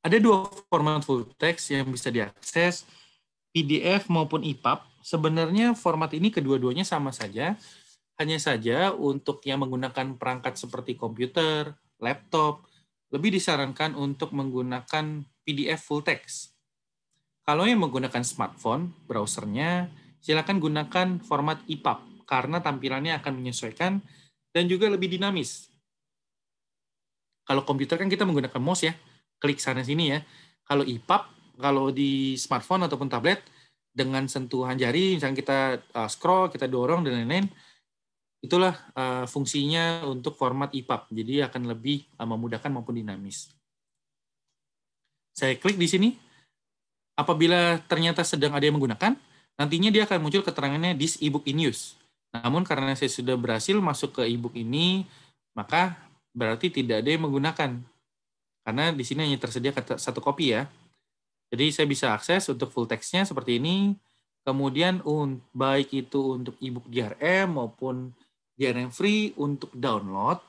[SPEAKER 3] Ada dua format full text yang bisa diakses, PDF maupun EPUB. Sebenarnya format ini kedua-duanya sama saja, hanya saja untuk yang menggunakan perangkat seperti komputer, laptop, lebih disarankan untuk menggunakan PDF full text. Kalau yang menggunakan smartphone, browsernya, silakan gunakan format EPUB karena tampilannya akan menyesuaikan dan juga lebih dinamis. Kalau komputer kan kita menggunakan mouse ya, klik sana sini ya. Kalau EPUB, kalau di smartphone ataupun tablet, dengan sentuhan jari, misalnya kita uh, scroll, kita dorong, dan lain-lain, Itulah uh, fungsinya untuk format EPUB, jadi akan lebih uh, memudahkan maupun dinamis. Saya klik di sini. Apabila ternyata sedang ada yang menggunakan, nantinya dia akan muncul keterangannya this ebook in use. Namun karena saya sudah berhasil masuk ke ebook ini, maka berarti tidak ada yang menggunakan. Karena di sini hanya tersedia satu kopi ya. Jadi saya bisa akses untuk full text-nya seperti ini. Kemudian baik itu untuk ebook DRM maupun DRM free untuk download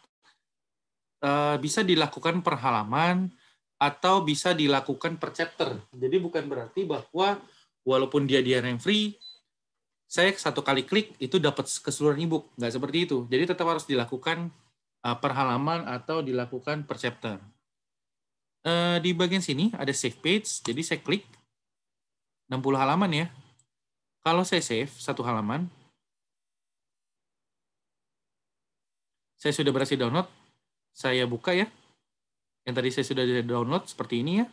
[SPEAKER 3] eh, bisa dilakukan per halaman atau bisa dilakukan per chapter. Jadi bukan berarti bahwa walaupun dia DRM free, saya satu kali klik itu dapat keseluruhan ebook. Nggak seperti itu. Jadi tetap harus dilakukan eh, per halaman atau dilakukan per chapter. Eh, di bagian sini ada save page, jadi saya klik 60 halaman ya. Kalau saya save satu halaman, Saya sudah berhasil download. Saya buka ya. Yang tadi saya sudah download seperti ini ya.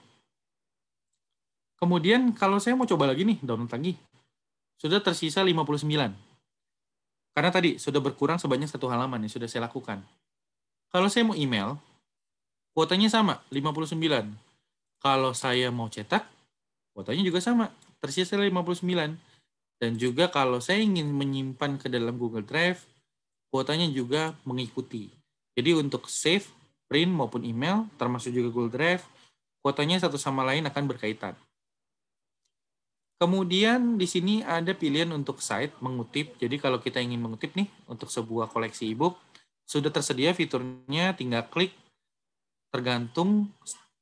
[SPEAKER 3] Kemudian kalau saya mau coba lagi nih, download lagi. Sudah tersisa 59. Karena tadi sudah berkurang sebanyak satu halaman yang sudah saya lakukan. Kalau saya mau email, kuotanya sama, 59. Kalau saya mau cetak, kuotanya juga sama, tersisa 59. Dan juga kalau saya ingin menyimpan ke dalam Google Drive, kuotanya juga mengikuti. Jadi untuk save, print maupun email, termasuk juga Google Drive, kuotanya satu sama lain akan berkaitan. Kemudian di sini ada pilihan untuk site mengutip. Jadi kalau kita ingin mengutip nih untuk sebuah koleksi ebook sudah tersedia fiturnya tinggal klik tergantung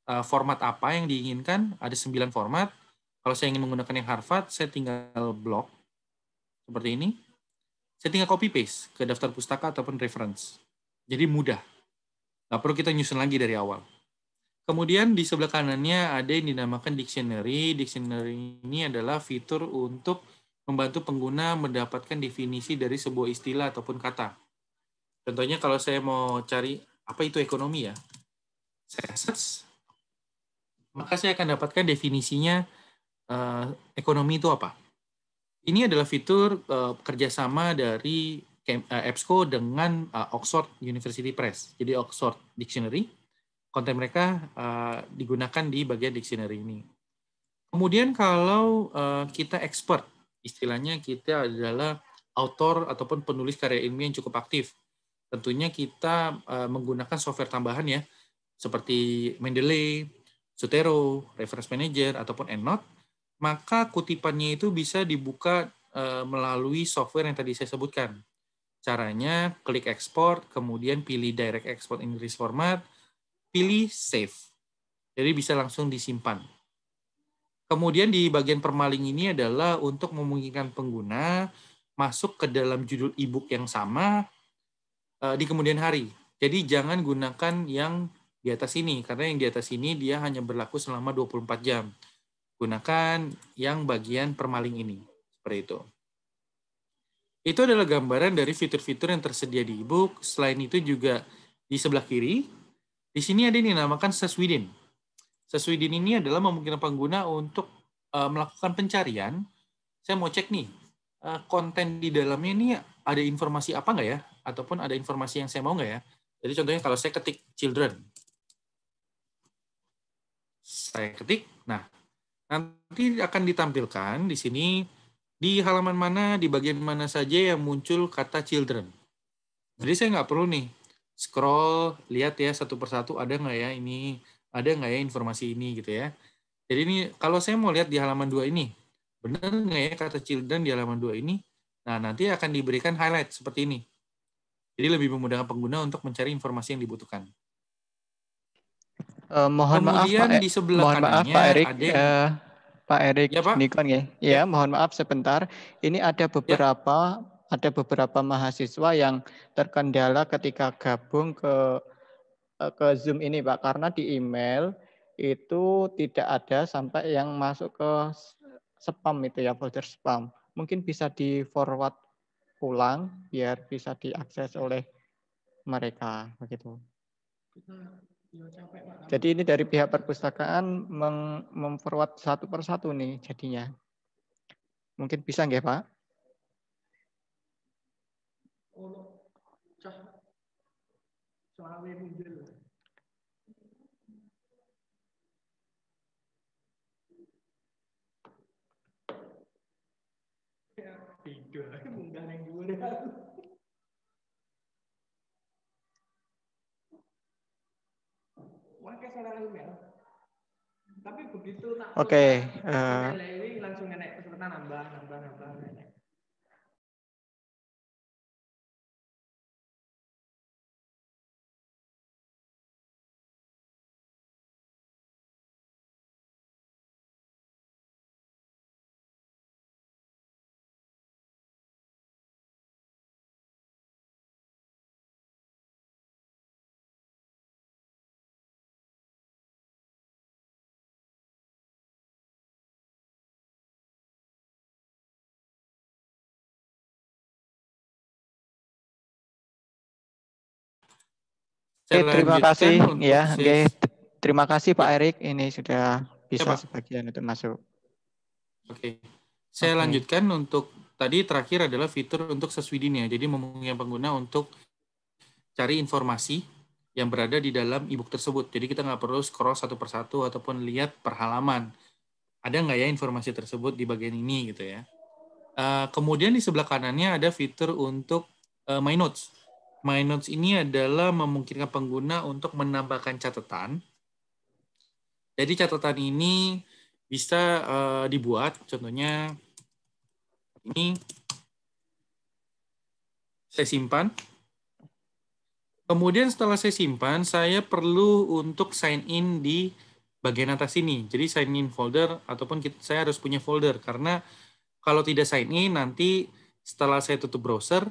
[SPEAKER 3] eh, format apa yang diinginkan. Ada 9 format. Kalau saya ingin menggunakan yang Harvard, saya tinggal blok seperti ini saya tinggal copy paste ke daftar pustaka ataupun reference. Jadi mudah. Nggak perlu kita nyusun lagi dari awal. Kemudian di sebelah kanannya ada yang dinamakan dictionary. Dictionary ini adalah fitur untuk membantu pengguna mendapatkan definisi dari sebuah istilah ataupun kata. Contohnya kalau saya mau cari apa itu ekonomi ya, saya search, maka saya akan dapatkan definisinya eh, ekonomi itu apa. Ini adalah fitur uh, kerjasama dari EBSCO eh, dengan uh, Oxford University Press, jadi Oxford Dictionary. Konten mereka uh, digunakan di bagian dictionary ini. Kemudian kalau uh, kita expert, istilahnya kita adalah autor ataupun penulis karya ilmiah yang cukup aktif. Tentunya kita uh, menggunakan software tambahan ya, seperti Mendeley, Zotero, Reference Manager, ataupun EndNote maka kutipannya itu bisa dibuka eh, melalui software yang tadi saya sebutkan. Caranya klik export kemudian pilih direct export English format, pilih save. Jadi bisa langsung disimpan. Kemudian di bagian permaling ini adalah untuk memungkinkan pengguna masuk ke dalam judul e-book yang sama eh, di kemudian hari. Jadi jangan gunakan yang di atas ini karena yang di atas ini dia hanya berlaku selama 24 jam. Gunakan yang bagian permaling ini, seperti itu. Itu adalah gambaran dari fitur-fitur yang tersedia di e-book. Selain itu juga di sebelah kiri, di sini ada yang dinamakan search within. Search within ini adalah memungkinkan pengguna untuk eh, melakukan pencarian. Saya mau cek nih, eh, konten di dalamnya ini ada informasi apa nggak ya? Ataupun ada informasi yang saya mau nggak ya? Jadi contohnya kalau saya ketik children, saya ketik, nah Nanti akan ditampilkan di sini di halaman mana, di bagian mana saja yang muncul kata children. Jadi saya nggak perlu nih scroll, lihat ya satu persatu ada nggak ya ini, ada nggak ya informasi ini gitu ya. Jadi ini kalau saya mau lihat di halaman dua ini, benar nggak ya kata children di halaman dua ini? Nah nanti akan diberikan highlight seperti ini. Jadi lebih memudahkan pengguna untuk mencari informasi yang dibutuhkan.
[SPEAKER 2] Uh, mohon Kemudian maaf, Pak, e- di sebelah mohon maaf Pak Erik, ada... uh, Pak Erik ya, Nikon ya. ya. Ya, mohon maaf sebentar. Ini ada ya. beberapa ya. ada beberapa mahasiswa yang terkendala ketika gabung ke eh, ke Zoom ini, Pak, karena di email itu tidak ada sampai yang masuk ke spam itu ya folder spam. Mungkin bisa di forward ulang biar bisa diakses oleh mereka begitu. Iya, Jadi ini dari pihak perpustakaan memperkuat satu persatu nih jadinya. Mungkin bisa nggak Pak?
[SPEAKER 3] seorang email. Tapi begitu tak Oke, okay. uh. Eh. langsung nenek peserta nambah nambah nambah. okay, terima kasih ya.
[SPEAKER 2] Okay. Terima kasih Pak Erik ini sudah bisa ya, sebagian untuk masuk.
[SPEAKER 3] Oke. Saya okay. lanjutkan untuk tadi terakhir adalah fitur untuk seswidin ya. Jadi memungkinkan pengguna untuk cari informasi yang berada di dalam e tersebut. Jadi kita nggak perlu scroll satu persatu ataupun lihat per halaman. Ada nggak ya informasi tersebut di bagian ini gitu ya. Uh, kemudian di sebelah kanannya ada fitur untuk uh, My Notes. My Notes ini adalah memungkinkan pengguna untuk menambahkan catatan. Jadi catatan ini bisa uh, dibuat, contohnya ini saya simpan. Kemudian setelah saya simpan, saya perlu untuk sign in di bagian atas ini. Jadi sign in folder ataupun kita, saya harus punya folder karena kalau tidak sign in nanti setelah saya tutup browser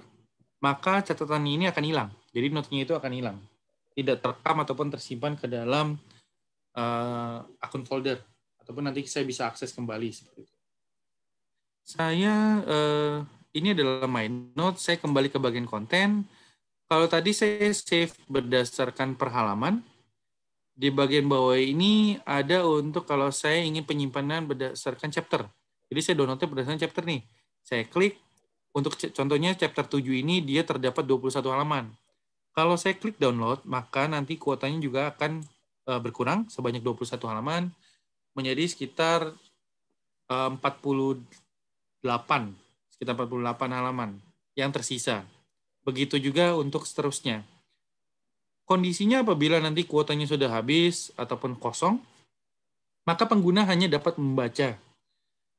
[SPEAKER 3] maka catatan ini akan hilang. Jadi notnya itu akan hilang. Tidak terekam ataupun tersimpan ke dalam uh, akun folder. Ataupun nanti saya bisa akses kembali. seperti itu. Saya, uh, ini adalah my note. Saya kembali ke bagian konten. Kalau tadi saya save berdasarkan perhalaman di bagian bawah ini ada untuk kalau saya ingin penyimpanan berdasarkan chapter. Jadi saya downloadnya berdasarkan chapter nih. Saya klik, untuk contohnya chapter 7 ini dia terdapat 21 halaman. Kalau saya klik download, maka nanti kuotanya juga akan eh, berkurang sebanyak 21 halaman menjadi sekitar 48 eh, sekitar 48 halaman yang tersisa. Begitu juga untuk seterusnya. Kondisinya apabila nanti kuotanya sudah habis ataupun kosong, maka pengguna hanya dapat membaca.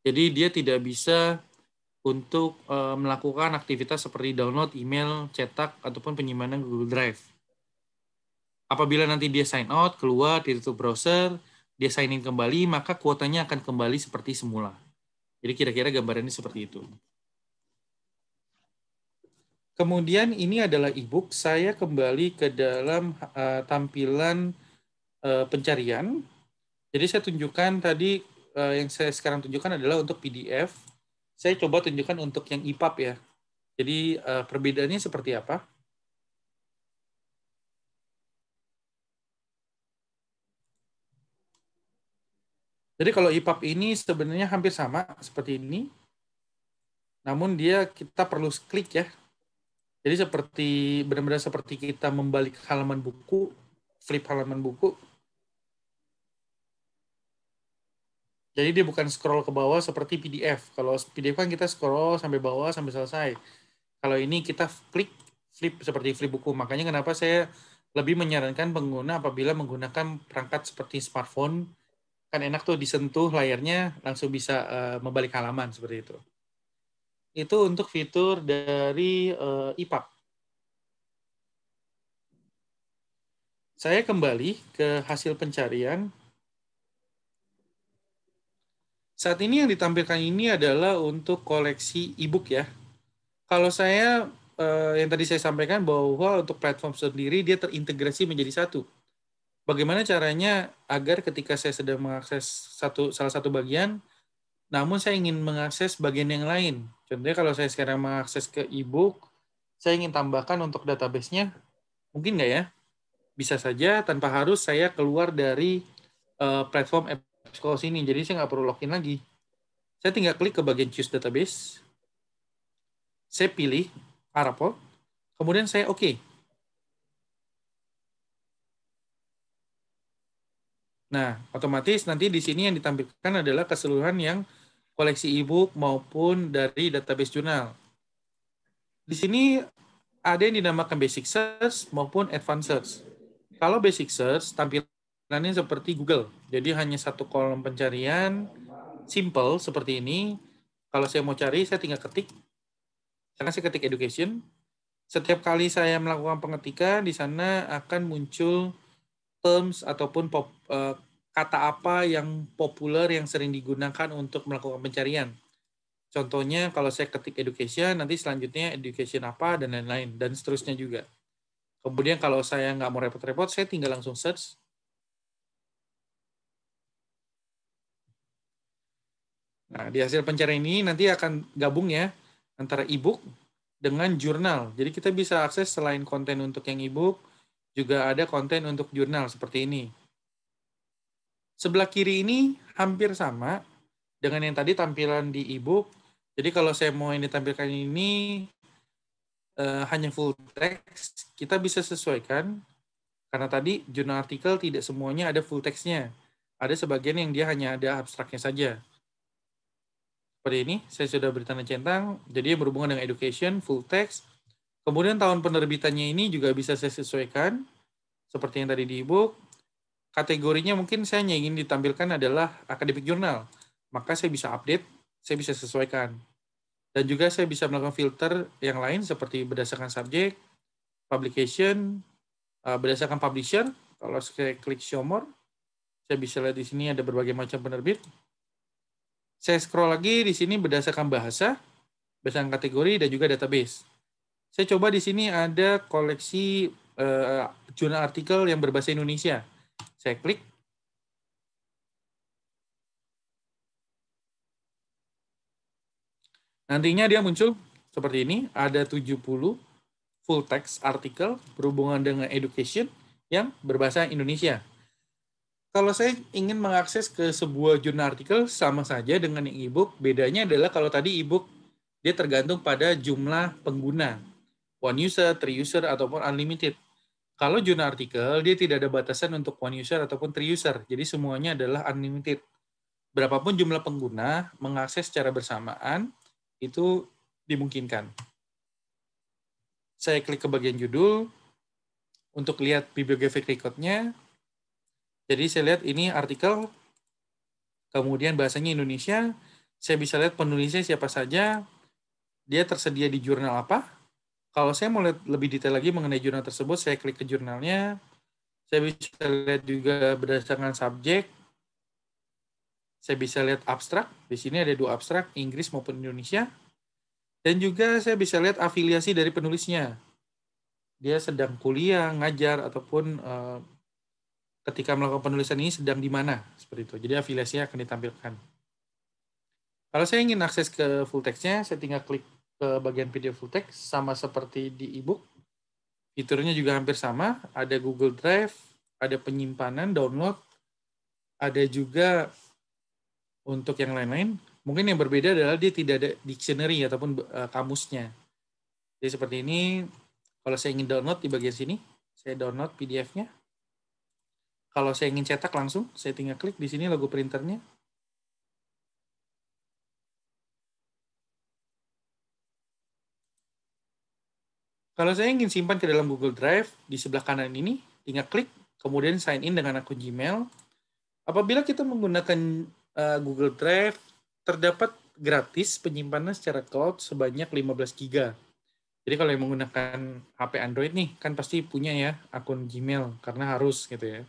[SPEAKER 3] Jadi dia tidak bisa untuk uh, melakukan aktivitas seperti download email, cetak, ataupun penyimpanan Google Drive. Apabila nanti dia sign out, keluar, ditutup browser, dia sign in kembali, maka kuotanya akan kembali seperti semula. Jadi kira-kira gambarannya seperti itu. Kemudian ini adalah e-book. Saya kembali ke dalam uh, tampilan uh, pencarian. Jadi saya tunjukkan tadi uh, yang saya sekarang tunjukkan adalah untuk PDF saya coba tunjukkan untuk yang IPAP ya. Jadi eh, perbedaannya seperti apa? Jadi kalau IPAP ini sebenarnya hampir sama seperti ini. Namun dia kita perlu klik ya. Jadi seperti benar-benar seperti kita membalik halaman buku, flip halaman buku, Jadi dia bukan scroll ke bawah seperti PDF. Kalau PDF kan kita scroll sampai bawah sampai selesai. Kalau ini kita klik flip seperti flip buku. Makanya kenapa saya lebih menyarankan pengguna apabila menggunakan perangkat seperti smartphone kan enak tuh disentuh layarnya langsung bisa uh, membalik halaman seperti itu. Itu untuk fitur dari uh, eh, EPUB. Saya kembali ke hasil pencarian saat ini yang ditampilkan ini adalah untuk koleksi e-book ya. Kalau saya eh, yang tadi saya sampaikan bahwa untuk platform sendiri dia terintegrasi menjadi satu. Bagaimana caranya agar ketika saya sedang mengakses satu salah satu bagian, namun saya ingin mengakses bagian yang lain. Contohnya kalau saya sekarang mengakses ke e-book, saya ingin tambahkan untuk database-nya, mungkin nggak ya? Bisa saja tanpa harus saya keluar dari uh, platform sekolah sini. Jadi saya nggak perlu login lagi. Saya tinggal klik ke bagian choose database. Saya pilih Arapol. Kemudian saya oke. Nah, otomatis nanti di sini yang ditampilkan adalah keseluruhan yang koleksi e-book maupun dari database jurnal. Di sini ada yang dinamakan basic search maupun advanced search. Kalau basic search, tampilannya seperti Google jadi hanya satu kolom pencarian, simple seperti ini. Kalau saya mau cari, saya tinggal ketik. Karena saya ketik education. Setiap kali saya melakukan pengetikan, di sana akan muncul terms ataupun pop, eh, kata apa yang populer yang sering digunakan untuk melakukan pencarian. Contohnya kalau saya ketik education, nanti selanjutnya education apa, dan lain-lain, dan seterusnya juga. Kemudian kalau saya nggak mau repot-repot, saya tinggal langsung search Nah, di hasil pencarian ini nanti akan gabung ya antara e-book dengan jurnal. Jadi kita bisa akses selain konten untuk yang e-book, juga ada konten untuk jurnal seperti ini. Sebelah kiri ini hampir sama dengan yang tadi tampilan di e-book. Jadi kalau saya mau yang ditampilkan ini eh, hanya full text, kita bisa sesuaikan karena tadi jurnal artikel tidak semuanya ada full textnya Ada sebagian yang dia hanya ada abstraknya saja seperti ini saya sudah beri tanda centang, jadi berhubungan dengan education, full text. Kemudian tahun penerbitannya ini juga bisa saya sesuaikan, seperti yang tadi di e-book. Kategorinya mungkin saya hanya ingin ditampilkan adalah academic journal, maka saya bisa update, saya bisa sesuaikan. Dan juga saya bisa melakukan filter yang lain seperti berdasarkan subjek, publication, eh, berdasarkan publisher. Kalau saya klik show more, saya bisa lihat di sini ada berbagai macam penerbit saya scroll lagi di sini berdasarkan bahasa, berdasarkan kategori dan juga database. Saya coba di sini ada koleksi uh, jurnal artikel yang berbahasa Indonesia. Saya klik. Nantinya dia muncul seperti ini, ada 70 full text artikel berhubungan dengan education yang berbahasa Indonesia kalau saya ingin mengakses ke sebuah jurnal artikel sama saja dengan yang e-book. Bedanya adalah kalau tadi e-book dia tergantung pada jumlah pengguna. One user, three user, ataupun unlimited. Kalau jurnal artikel, dia tidak ada batasan untuk one user ataupun three user. Jadi semuanya adalah unlimited. Berapapun jumlah pengguna, mengakses secara bersamaan, itu dimungkinkan. Saya klik ke bagian judul, untuk lihat bibliographic record-nya, jadi saya lihat ini artikel, kemudian bahasanya Indonesia, saya bisa lihat penulisnya siapa saja, dia tersedia di jurnal apa. Kalau saya mau lihat lebih detail lagi mengenai jurnal tersebut, saya klik ke jurnalnya. Saya bisa lihat juga berdasarkan subjek. Saya bisa lihat abstrak. Di sini ada dua abstrak, Inggris maupun Indonesia. Dan juga saya bisa lihat afiliasi dari penulisnya. Dia sedang kuliah, ngajar, ataupun eh, ketika melakukan penulisan ini sedang di mana seperti itu. Jadi afiliasinya akan ditampilkan. Kalau saya ingin akses ke full text-nya, saya tinggal klik ke bagian PDF full text sama seperti di ebook. Fiturnya juga hampir sama, ada Google Drive, ada penyimpanan, download, ada juga untuk yang lain-lain. Mungkin yang berbeda adalah dia tidak ada dictionary ataupun eh, kamusnya. Jadi seperti ini, kalau saya ingin download di bagian sini, saya download PDF-nya. Kalau saya ingin cetak langsung, saya tinggal klik di sini logo printernya. Kalau saya ingin simpan ke dalam Google Drive, di sebelah kanan ini, tinggal klik, kemudian sign in dengan akun Gmail. Apabila kita menggunakan uh, Google Drive, terdapat gratis penyimpanan secara cloud sebanyak 15 GB. Jadi kalau yang menggunakan HP Android nih, kan pasti punya ya akun Gmail, karena harus gitu ya.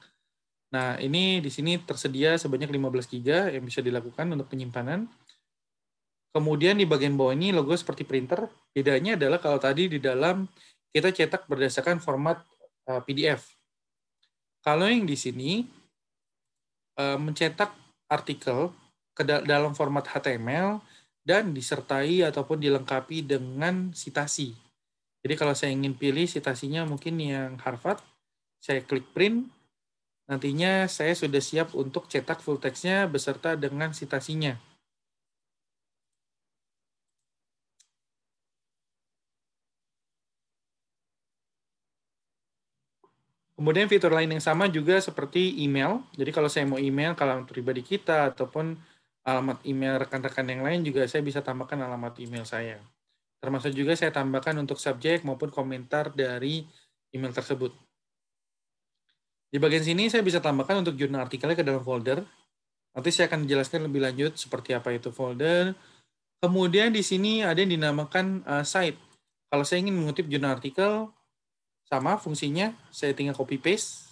[SPEAKER 3] Nah, ini di sini tersedia sebanyak 15 GB yang bisa dilakukan untuk penyimpanan. Kemudian di bagian bawah ini logo seperti printer. Bedanya adalah kalau tadi di dalam kita cetak berdasarkan format eh, PDF. Kalau yang di sini eh, mencetak artikel ke dalam format HTML dan disertai ataupun dilengkapi dengan citasi Jadi kalau saya ingin pilih citasinya mungkin yang Harvard, saya klik print, Nantinya saya sudah siap untuk cetak full text-nya beserta dengan sitasinya. Kemudian fitur lain yang sama juga seperti email. Jadi kalau saya mau email ke alamat pribadi kita ataupun alamat email rekan-rekan yang lain juga saya bisa tambahkan alamat email saya. Termasuk juga saya tambahkan untuk subjek maupun komentar dari email tersebut. Di bagian sini saya bisa tambahkan untuk jurnal artikelnya ke dalam folder. Nanti saya akan jelaskan lebih lanjut seperti apa itu folder. Kemudian di sini ada yang dinamakan uh, site. Kalau saya ingin mengutip jurnal artikel, sama fungsinya, saya tinggal copy paste.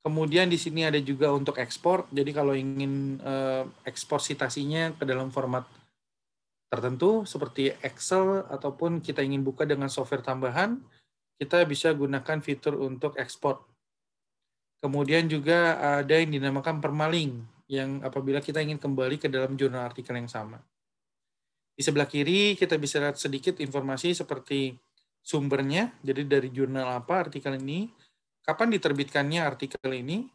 [SPEAKER 3] Kemudian di sini ada juga untuk ekspor. Jadi kalau ingin uh, ekspor citasinya ke dalam format tertentu seperti Excel ataupun kita ingin buka dengan software tambahan, kita bisa gunakan fitur untuk ekspor. Kemudian juga ada yang dinamakan permaling, yang apabila kita ingin kembali ke dalam jurnal artikel yang sama. Di sebelah kiri kita bisa lihat sedikit informasi seperti sumbernya, jadi dari jurnal apa artikel ini, kapan diterbitkannya artikel ini,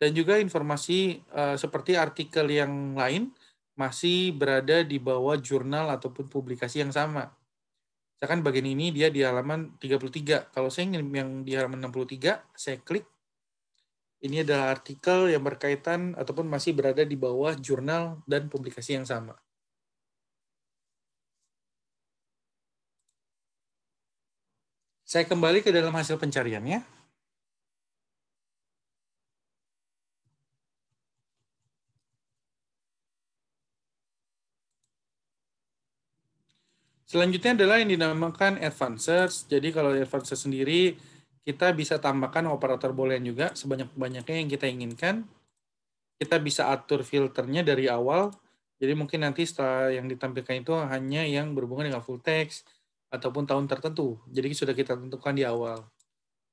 [SPEAKER 3] dan juga informasi eh, seperti artikel yang lain masih berada di bawah jurnal ataupun publikasi yang sama misalkan bagian ini dia di halaman 33. Kalau saya ingin yang di halaman 63, saya klik. Ini adalah artikel yang berkaitan ataupun masih berada di bawah jurnal dan publikasi yang sama. Saya kembali ke dalam hasil pencariannya. Selanjutnya adalah yang dinamakan advancers. Jadi kalau advancers sendiri kita bisa tambahkan operator boolean juga sebanyak-banyaknya yang kita inginkan. Kita bisa atur filternya dari awal. Jadi mungkin nanti setelah yang ditampilkan itu hanya yang berhubungan dengan full text ataupun tahun tertentu. Jadi sudah kita tentukan di awal.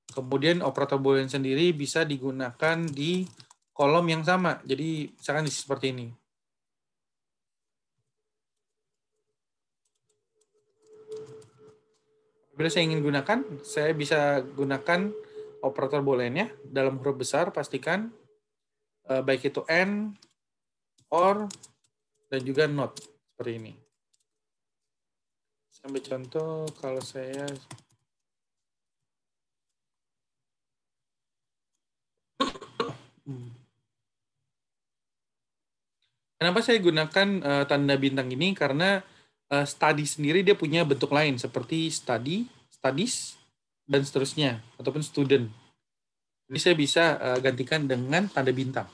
[SPEAKER 3] Kemudian operator boolean sendiri bisa digunakan di kolom yang sama. Jadi misalkan seperti ini. Bila saya ingin gunakan, saya bisa gunakan operator boolean-nya dalam huruf besar pastikan uh, baik itu and or dan juga not seperti ini. Sampai contoh kalau saya Kenapa saya gunakan uh, tanda bintang ini? Karena uh, study sendiri dia punya bentuk lain seperti study, studies, dan seterusnya, ataupun student. Jadi saya bisa uh, gantikan dengan tanda bintang.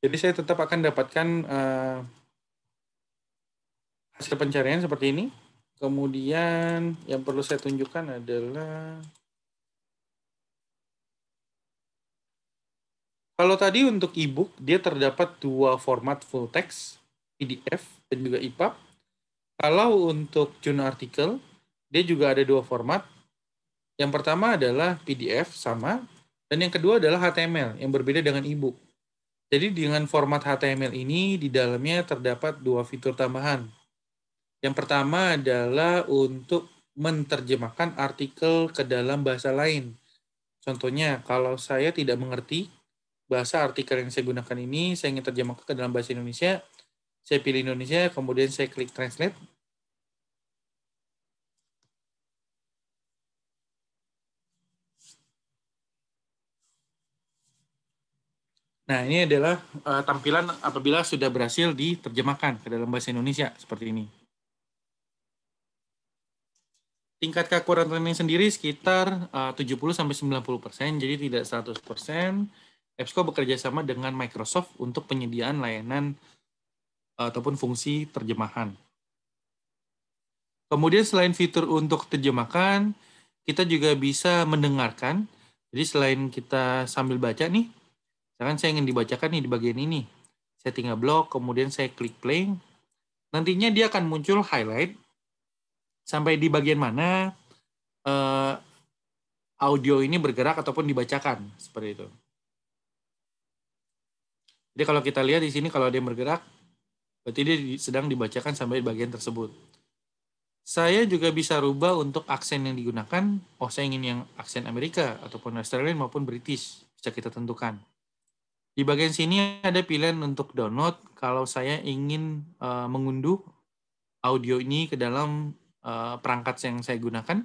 [SPEAKER 3] Jadi saya tetap akan dapatkan uh, hasil pencarian seperti ini. Kemudian yang perlu saya tunjukkan adalah Kalau tadi untuk e-book, dia terdapat dua format full text, PDF dan juga EPUB. Kalau untuk jurnal artikel, dia juga ada dua format. Yang pertama adalah PDF sama, dan yang kedua adalah HTML yang berbeda dengan e-book. Jadi dengan format HTML ini di dalamnya terdapat dua fitur tambahan. Yang pertama adalah untuk menerjemahkan artikel ke dalam bahasa lain. Contohnya, kalau saya tidak mengerti, bahasa artikel yang saya gunakan ini, saya ingin terjemahkan ke dalam bahasa Indonesia. Saya pilih Indonesia, kemudian saya klik translate. Nah, ini adalah uh, tampilan apabila sudah berhasil diterjemahkan ke dalam bahasa Indonesia seperti ini. Tingkat keakuratan ini sendiri sekitar eh, uh, 70 sampai 90%, jadi tidak 100%. EBSCO bekerja sama dengan Microsoft untuk penyediaan layanan eh, ataupun fungsi terjemahan. Kemudian selain fitur untuk terjemahkan, kita juga bisa mendengarkan. Jadi selain kita sambil baca nih, sekarang saya ingin dibacakan nih di bagian ini. Saya tinggal blok, kemudian saya klik play. Nantinya dia akan muncul highlight sampai di bagian mana uh, audio ini bergerak ataupun dibacakan seperti itu. Jadi kalau kita lihat di sini kalau dia bergerak, berarti dia sedang dibacakan sampai di bagian tersebut. Saya juga bisa rubah untuk aksen yang digunakan. Oh, saya ingin yang aksen Amerika ataupun Australian maupun British bisa kita tentukan. Di bagian sini ada pilihan untuk download. Kalau saya ingin uh, mengunduh audio ini ke dalam uh, perangkat yang saya gunakan,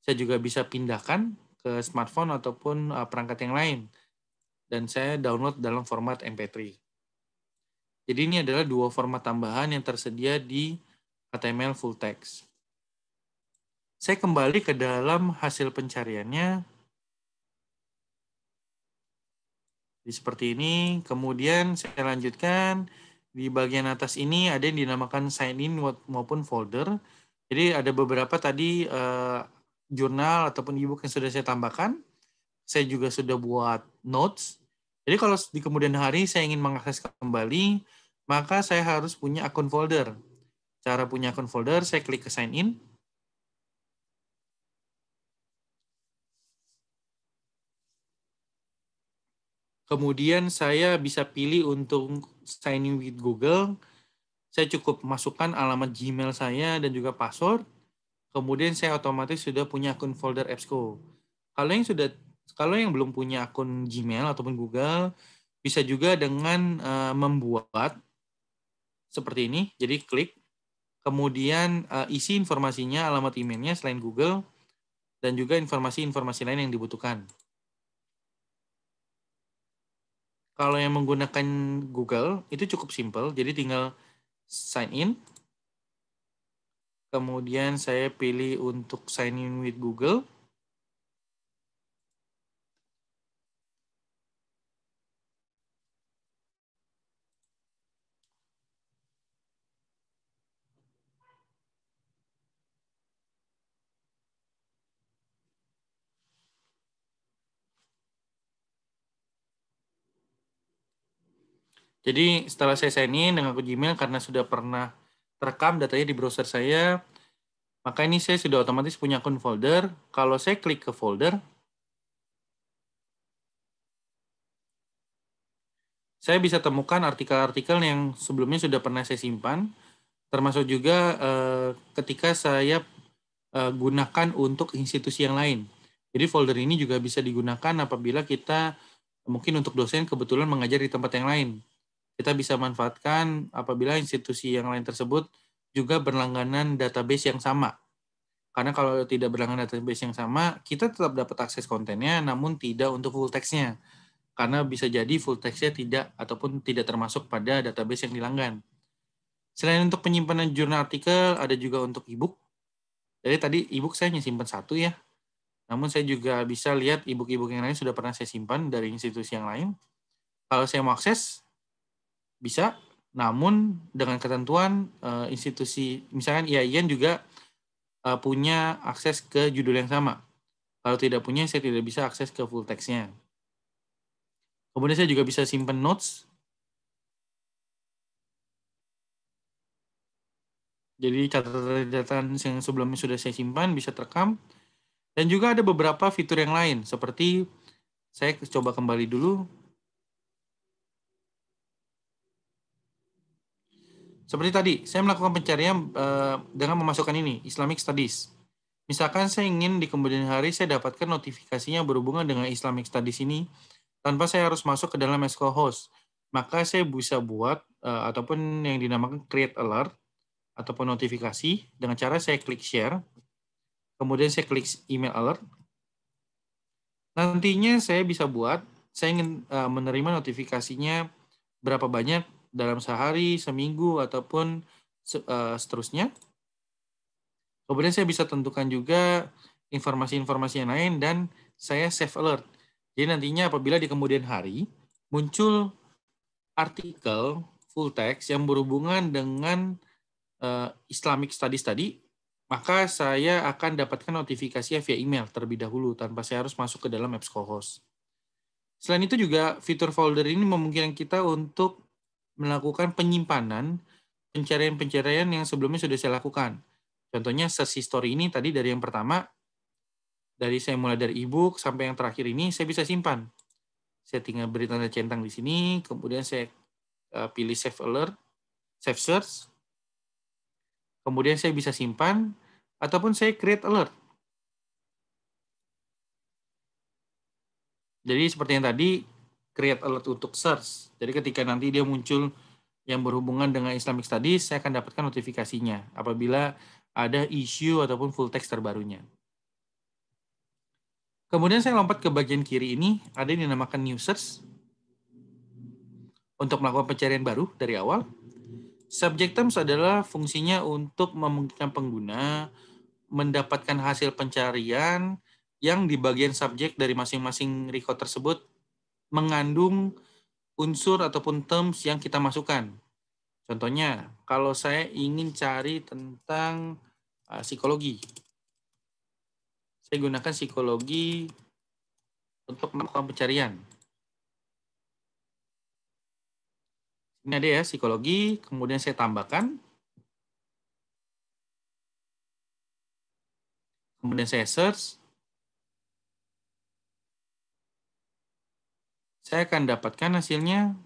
[SPEAKER 3] saya juga bisa pindahkan ke smartphone ataupun uh, perangkat yang lain dan saya download dalam format MP3. Jadi ini adalah dua format tambahan yang tersedia di HTML full text. Saya kembali ke dalam hasil pencariannya. Jadi seperti ini, kemudian saya lanjutkan di bagian atas ini ada yang dinamakan sign in maupun folder. Jadi ada beberapa tadi eh, jurnal ataupun ebook yang sudah saya tambahkan. Saya juga sudah buat notes jadi kalau di kemudian hari saya ingin mengakses kembali, maka saya harus punya akun folder. Cara punya akun folder, saya klik ke sign in. Kemudian saya bisa pilih untuk sign in with Google. Saya cukup masukkan alamat Gmail saya dan juga password. Kemudian saya otomatis sudah punya akun folder EBSCO. Kalau yang sudah kalau yang belum punya akun Gmail ataupun Google bisa juga dengan uh, membuat seperti ini. Jadi klik, kemudian uh, isi informasinya, alamat emailnya selain Google dan juga informasi-informasi lain yang dibutuhkan. Kalau yang menggunakan Google itu cukup simple, jadi tinggal sign in. Kemudian saya pilih untuk sign in with Google. Jadi setelah saya sign in dengan akun Gmail karena sudah pernah terekam datanya di browser saya, maka ini saya sudah otomatis punya akun folder. Kalau saya klik ke folder, saya bisa temukan artikel-artikel yang sebelumnya sudah pernah saya simpan, termasuk juga eh, ketika saya eh, gunakan untuk institusi yang lain. Jadi folder ini juga bisa digunakan apabila kita mungkin untuk dosen kebetulan mengajar di tempat yang lain kita bisa manfaatkan apabila institusi yang lain tersebut juga berlangganan database yang sama. Karena kalau tidak berlangganan database yang sama, kita tetap dapat akses kontennya, namun tidak untuk full text-nya. Karena bisa jadi full text-nya tidak ataupun tidak termasuk pada database yang dilanggan. Selain untuk penyimpanan jurnal artikel, ada juga untuk e-book. Jadi tadi e-book saya simpan satu ya. Namun saya juga bisa lihat e-book-e-book yang lain sudah pernah saya simpan dari institusi yang lain. Kalau saya mau akses, bisa namun dengan ketentuan uh, institusi misalkan IAIN juga uh, punya akses ke judul yang sama kalau tidak punya saya tidak bisa akses ke full text kemudian saya juga bisa simpan notes jadi catatan-catatan yang sebelumnya sudah saya simpan bisa terekam dan juga ada beberapa fitur yang lain seperti saya coba kembali dulu Seperti tadi, saya melakukan pencarian eh, dengan memasukkan ini, Islamic Studies. Misalkan saya ingin di kemudian hari saya dapatkan notifikasinya berhubungan dengan Islamic Studies ini, tanpa saya harus masuk ke dalam SQL host. Maka saya bisa buat eh, ataupun yang dinamakan create alert ataupun notifikasi dengan cara saya klik share, kemudian saya klik email alert. Nantinya saya bisa buat, saya ingin eh, menerima notifikasinya berapa banyak dalam sehari, seminggu, ataupun eh, seterusnya. Kemudian saya bisa tentukan juga informasi-informasi yang lain dan saya save alert. Jadi nantinya apabila di kemudian hari muncul artikel full text yang berhubungan dengan eh, Islamic Studies tadi, maka saya akan dapatkan notifikasinya via email terlebih dahulu tanpa saya harus masuk ke dalam EBSCOhost. Selain itu juga fitur folder ini memungkinkan kita untuk melakukan penyimpanan pencarian-pencarian yang sebelumnya sudah saya lakukan. Contohnya search history ini tadi dari yang pertama, dari saya mulai dari ebook sampai yang terakhir ini saya bisa simpan. Saya tinggal beri tanda centang di sini, kemudian saya eh, pilih save alert, save search, kemudian saya bisa simpan, ataupun saya create alert. Jadi seperti yang tadi, create alert untuk search. Jadi ketika nanti dia muncul yang berhubungan dengan Islamic Studies, saya akan dapatkan notifikasinya apabila ada issue ataupun full text terbarunya. Kemudian saya lompat ke bagian kiri ini, ada yang dinamakan new search untuk melakukan pencarian baru dari awal. Subject terms adalah fungsinya untuk memungkinkan pengguna mendapatkan hasil pencarian yang di bagian subjek dari masing-masing record tersebut mengandung unsur ataupun terms yang kita masukkan. Contohnya, kalau saya ingin cari tentang uh, psikologi, saya gunakan psikologi untuk melakukan pencarian. Ini ada ya, psikologi, kemudian saya tambahkan. Kemudian saya search, saya akan dapatkan hasilnya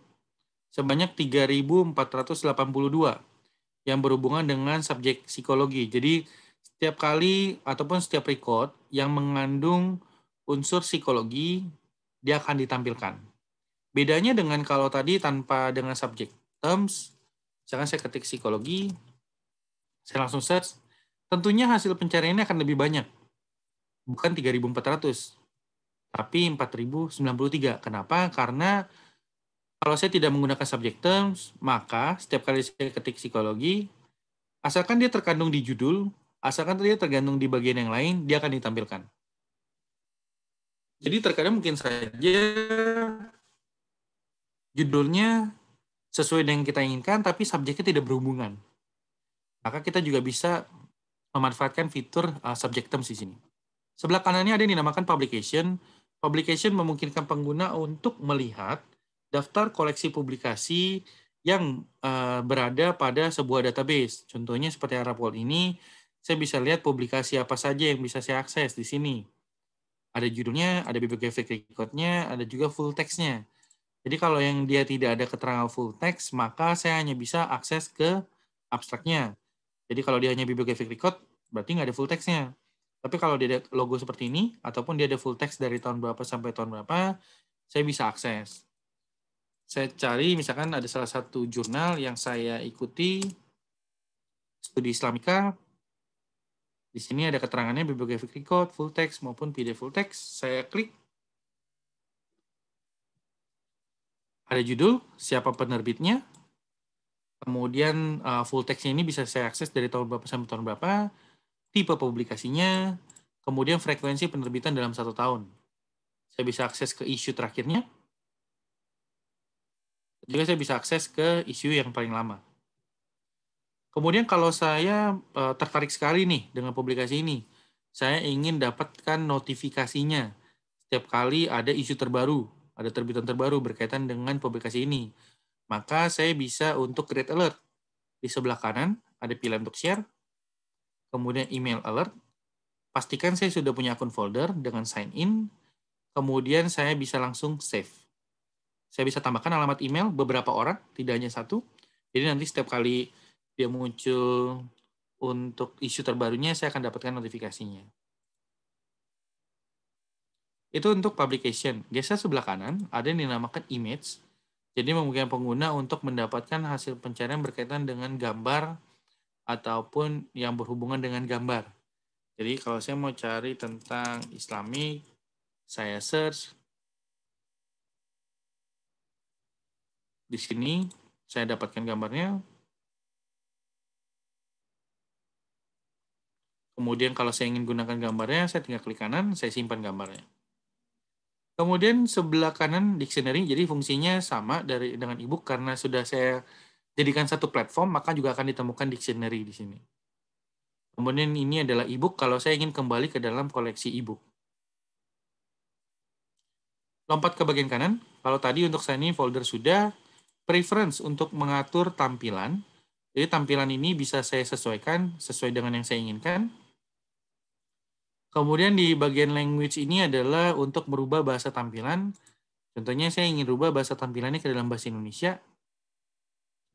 [SPEAKER 3] sebanyak 3.482 yang berhubungan dengan subjek psikologi. Jadi setiap kali ataupun setiap record yang mengandung unsur psikologi dia akan ditampilkan. Bedanya dengan kalau tadi tanpa dengan subjek terms, jangan saya ketik psikologi, saya langsung search, tentunya hasil pencariannya akan lebih banyak. Bukan 3.400 tapi 4093. Kenapa? Karena kalau saya tidak menggunakan subject terms, maka setiap kali saya ketik psikologi, asalkan dia terkandung di judul, asalkan dia tergantung di bagian yang lain, dia akan ditampilkan. Jadi terkadang mungkin saja judulnya sesuai dengan yang kita inginkan, tapi subjeknya tidak berhubungan. Maka kita juga bisa memanfaatkan fitur uh, subject terms di sini. Sebelah kanannya ada yang dinamakan publication, Publication memungkinkan pengguna untuk melihat daftar koleksi publikasi yang uh, berada pada sebuah database. Contohnya seperti Arapol ini, saya bisa lihat publikasi apa saja yang bisa saya akses di sini. Ada judulnya, ada bibliographic record-nya, ada juga full text-nya. Jadi kalau yang dia tidak ada keterangan full text, maka saya hanya bisa akses ke abstraknya. Jadi kalau dia hanya bibliographic record, berarti nggak ada full text-nya. Tapi kalau dia ada logo seperti ini, ataupun dia ada full text dari tahun berapa sampai tahun berapa, saya bisa akses. Saya cari misalkan ada salah satu jurnal yang saya ikuti, studi Islamika, di sini ada keterangannya bibliographic record, full text, maupun PDF full text. Saya klik. Ada judul, siapa penerbitnya, kemudian eh, full text ini bisa saya akses dari tahun berapa sampai tahun berapa, tipe publikasinya, kemudian frekuensi penerbitan dalam satu tahun. Saya bisa akses ke isu terakhirnya, juga saya bisa akses ke isu yang paling lama. Kemudian kalau saya eh, tertarik sekali nih dengan publikasi ini, saya ingin dapatkan notifikasinya setiap kali ada isu terbaru, ada terbitan terbaru berkaitan dengan publikasi ini. Maka saya bisa untuk create alert. Di sebelah kanan ada pilihan untuk share, kemudian email alert. Pastikan saya sudah punya akun folder dengan sign in, kemudian saya bisa langsung save. Saya bisa tambahkan alamat email beberapa orang, tidak hanya satu. Jadi nanti setiap kali dia muncul untuk isu terbarunya, saya akan dapatkan notifikasinya. Itu untuk publication. Geser sebelah kanan, ada yang dinamakan image. Jadi memungkinkan pengguna untuk mendapatkan hasil pencarian berkaitan dengan gambar ataupun yang berhubungan dengan gambar. Jadi kalau saya mau cari tentang Islami, saya search di sini saya dapatkan gambarnya. Kemudian kalau saya ingin gunakan gambarnya, saya tinggal klik kanan, saya simpan gambarnya. Kemudian sebelah kanan dictionary, jadi fungsinya sama dari dengan ebook karena sudah saya jadikan satu platform, maka juga akan ditemukan dictionary di sini. Kemudian ini adalah ebook kalau saya ingin kembali ke dalam koleksi ebook Lompat ke bagian kanan, kalau tadi untuk saya ini folder sudah, preference untuk mengatur tampilan, jadi tampilan ini bisa saya sesuaikan sesuai dengan yang saya inginkan. Kemudian di bagian language ini adalah untuk merubah bahasa tampilan. Contohnya saya ingin rubah bahasa tampilannya ke dalam bahasa Indonesia,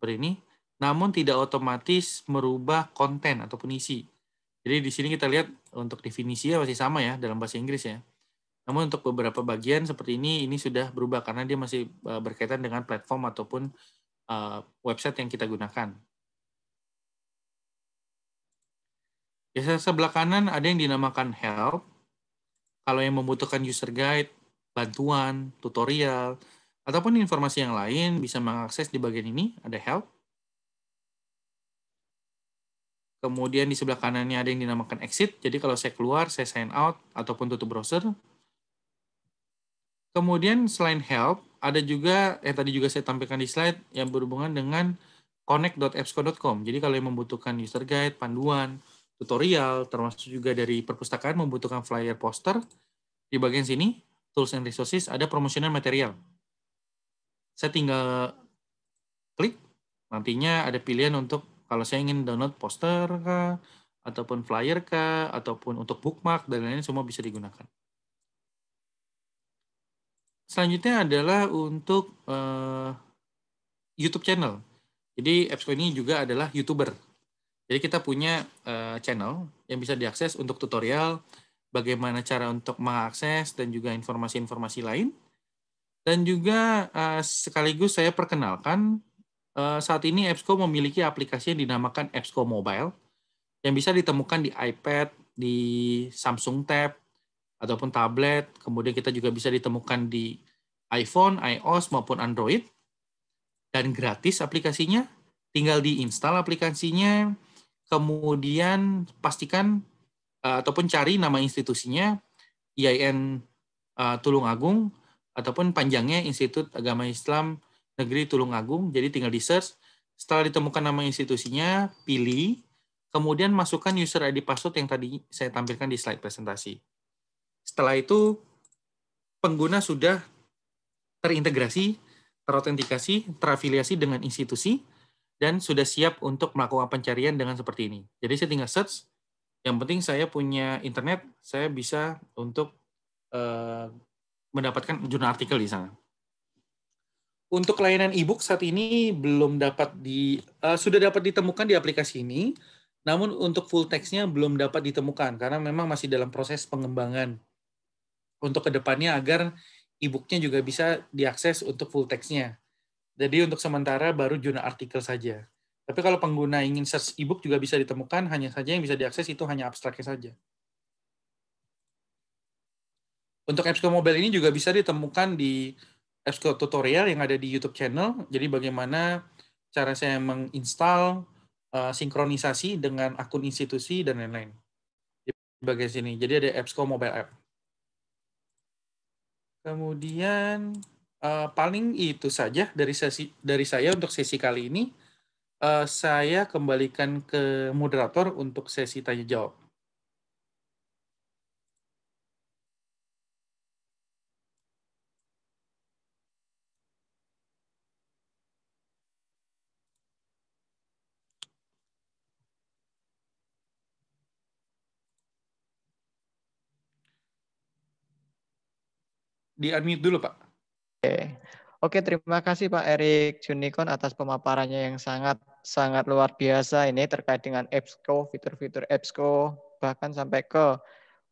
[SPEAKER 3] ini, namun tidak otomatis merubah konten ataupun isi. Jadi di sini kita lihat untuk definisinya masih sama ya dalam bahasa Inggris ya. Namun untuk beberapa bagian seperti ini ini sudah berubah karena dia masih eh, berkaitan dengan platform ataupun eh, website yang kita gunakan. Ya sebelah kanan ada yang dinamakan help. Kalau yang membutuhkan user guide, bantuan, tutorial, ataupun informasi yang lain bisa mengakses di bagian ini ada help. Kemudian di sebelah kanannya ada yang dinamakan exit. Jadi kalau saya keluar, saya sign out ataupun tutup browser. Kemudian selain help, ada juga yang tadi juga saya tampilkan di slide yang berhubungan dengan connect.appsco.com. Jadi kalau yang membutuhkan user guide, panduan, tutorial, termasuk juga dari perpustakaan membutuhkan flyer poster, di bagian sini, tools and resources, ada promotional material. Saya tinggal klik, nantinya ada pilihan untuk kalau saya ingin download poster kah, ataupun flyer kah, ataupun untuk bookmark, dan lain-lain semua bisa digunakan. Selanjutnya adalah untuk uh, YouTube channel. Jadi Epsco ini juga adalah YouTuber. Jadi kita punya uh, channel yang bisa diakses untuk tutorial, bagaimana cara untuk mengakses, dan juga informasi-informasi lain. Dan juga eh, sekaligus saya perkenalkan eh, saat ini EBSCO memiliki aplikasi yang dinamakan EBSCO Mobile yang bisa ditemukan di iPad, di Samsung Tab, ataupun tablet. Kemudian kita juga bisa ditemukan di iPhone, iOS, maupun Android. Dan gratis aplikasinya, tinggal diinstal aplikasinya, kemudian pastikan eh, ataupun cari nama institusinya, IAIN uh, Tulung Agung, ataupun panjangnya Institut Agama Islam Negeri Tulungagung. Jadi tinggal di search. Setelah ditemukan nama institusinya, pilih. Kemudian masukkan user ID password yang tadi saya tampilkan di slide presentasi. Setelah itu, pengguna sudah terintegrasi, terotentikasi, terafiliasi dengan institusi, dan sudah siap untuk melakukan pencarian dengan seperti ini. Jadi saya tinggal search. Yang penting saya punya internet, saya bisa untuk eh, mendapatkan jurnal artikel di sana. Untuk layanan e-book saat ini belum dapat di uh, sudah dapat ditemukan di aplikasi ini, namun untuk full textnya belum dapat ditemukan karena memang masih dalam proses pengembangan. Untuk kedepannya agar e-booknya juga bisa diakses untuk full textnya. Jadi untuk sementara baru jurnal artikel saja. Tapi kalau pengguna ingin search e-book juga bisa ditemukan, hanya saja yang bisa diakses itu hanya abstraknya saja. Untuk EBSCO Mobile ini juga bisa ditemukan di EBSCO tutorial yang ada di YouTube channel. Jadi bagaimana cara saya menginstal uh, sinkronisasi dengan akun institusi dan lain-lain. Di bagian sini. Jadi ada EBSCO Mobile App. Kemudian uh, paling itu saja dari sesi dari saya untuk sesi kali ini. Uh, saya kembalikan ke moderator untuk sesi tanya jawab. di-unmute dulu, Pak.
[SPEAKER 2] Oke. Oke, terima kasih Pak Erik Junikon atas pemaparannya yang sangat sangat luar biasa ini terkait dengan EBSCO, fitur-fitur EBSCO, bahkan sampai ke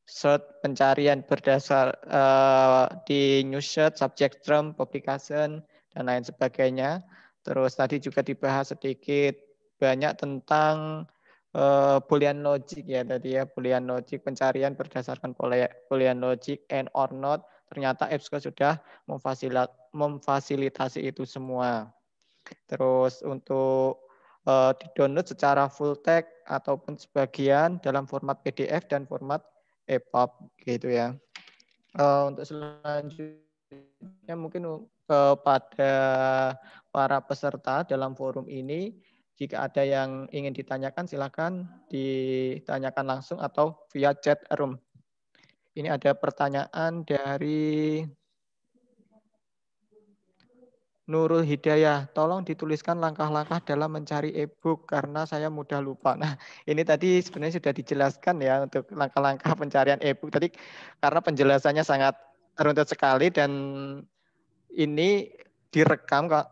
[SPEAKER 2] search pencarian berdasar uh, di news search, subject term, publication, dan lain sebagainya. Terus tadi juga dibahas sedikit banyak tentang uh, boolean logic ya tadi ya, boolean logic, pencarian berdasarkan boolean logic and or not, ternyata EBSCO sudah memfasilitasi itu semua. Terus untuk uh, di-download secara full text ataupun sebagian dalam format PDF dan format EPUB gitu ya. Uh, untuk selanjutnya mungkin kepada para peserta dalam forum ini jika ada yang ingin ditanyakan silahkan ditanyakan langsung atau via chat room. Ini ada pertanyaan dari Nurul Hidayah, tolong dituliskan langkah-langkah dalam mencari e-book karena saya mudah lupa. Nah, ini tadi sebenarnya sudah dijelaskan ya untuk langkah-langkah pencarian e-book tadi karena penjelasannya sangat runtut sekali dan ini direkam kok.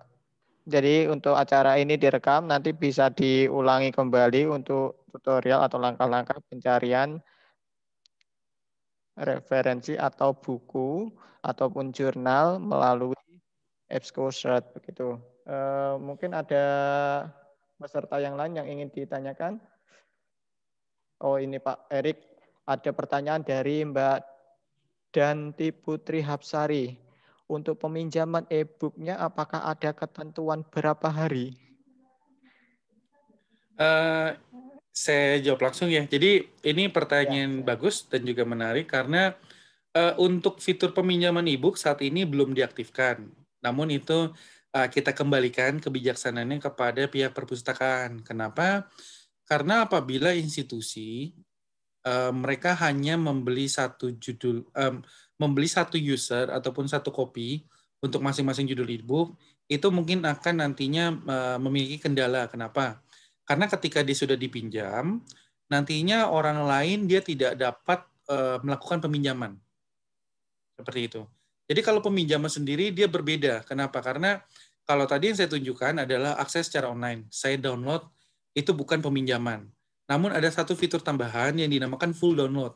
[SPEAKER 2] Jadi untuk acara ini direkam nanti bisa diulangi kembali untuk tutorial atau langkah-langkah pencarian referensi atau buku ataupun jurnal melalui Ebscosrat begitu. E, mungkin ada peserta yang lain yang ingin ditanyakan? Oh ini Pak Erik, ada pertanyaan dari Mbak Danti Putri Hapsari. Untuk peminjaman e-booknya apakah ada ketentuan berapa hari?
[SPEAKER 3] Eh, saya jawab langsung ya. Jadi ini pertanyaan ya, ya. bagus dan juga menarik karena uh, untuk fitur peminjaman e-book saat ini belum diaktifkan. Namun itu uh, kita kembalikan kebijaksanaannya kepada pihak perpustakaan. Kenapa? Karena apabila institusi uh, mereka hanya membeli satu judul, um, membeli satu user ataupun satu kopi untuk masing-masing judul e-book, itu mungkin akan nantinya memiliki kendala. Kenapa? Karena ketika dia sudah dipinjam, nantinya orang lain dia tidak dapat uh, melakukan peminjaman. Seperti itu. Jadi kalau peminjaman sendiri dia berbeda. Kenapa? Karena kalau tadi yang saya tunjukkan adalah akses secara online. Saya download itu bukan peminjaman. Namun ada satu fitur tambahan yang dinamakan full download.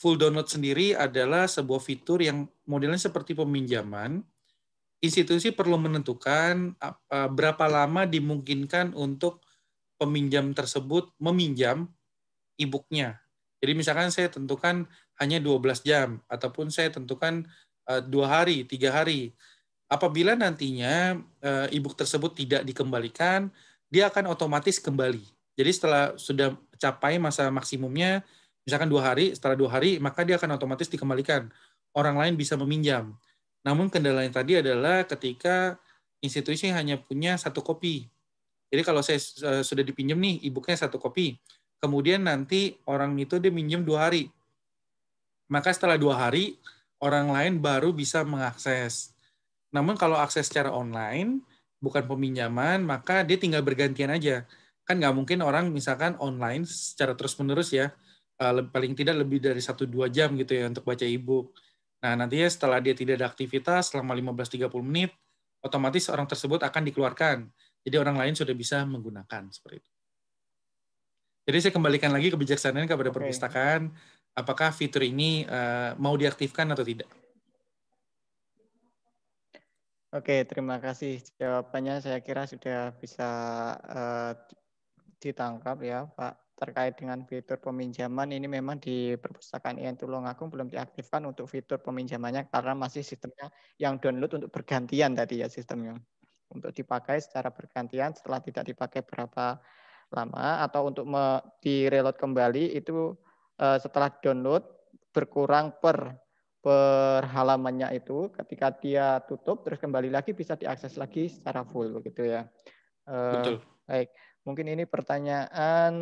[SPEAKER 3] Full download sendiri adalah sebuah fitur yang modelnya seperti peminjaman. Institusi perlu menentukan eh, berapa lama dimungkinkan untuk peminjam tersebut meminjam e-booknya. Jadi misalkan saya tentukan hanya 12 jam, ataupun saya tentukan eh, dua hari, tiga hari. Apabila nantinya eh, e-book tersebut tidak dikembalikan, dia akan otomatis kembali. Jadi setelah sudah capai masa maksimumnya, misalkan dua hari, setelah dua hari, maka dia akan otomatis dikembalikan. Orang lain bisa meminjam. Namun kendala yang tadi adalah ketika institusi hanya punya satu kopi. Jadi kalau saya eh, sudah dipinjam nih e satu kopi, kemudian nanti orang itu dia minjem dua hari. Maka setelah dua hari, orang lain baru bisa mengakses. Namun kalau akses secara online, bukan peminjaman, maka dia tinggal bergantian aja. Kan nggak mungkin orang misalkan online secara terus-menerus ya, eh, paling tidak lebih dari satu dua jam gitu ya untuk baca e Nah, nantinya setelah dia tidak ada aktivitas selama 15-30 menit, otomatis orang tersebut akan dikeluarkan. Jadi orang lain sudah bisa menggunakan seperti itu. Jadi saya kembalikan lagi kebijaksanaan kepada okay. perpustakaan, apakah fitur ini uh, mau diaktifkan atau tidak.
[SPEAKER 2] Oke, terima kasih jawabannya. Saya kira sudah bisa uh, ditangkap ya, Pak. Terkait dengan fitur peminjaman ini memang di perpustakaan IN Tulungagung belum diaktifkan untuk fitur peminjamannya karena masih sistemnya yang download untuk bergantian tadi ya sistemnya untuk dipakai secara bergantian setelah tidak dipakai berapa lama atau untuk di-reload kembali itu uh, setelah download berkurang per per halamannya itu ketika dia tutup terus kembali lagi bisa diakses lagi secara full begitu ya. Eh, Betul. baik, mungkin ini pertanyaan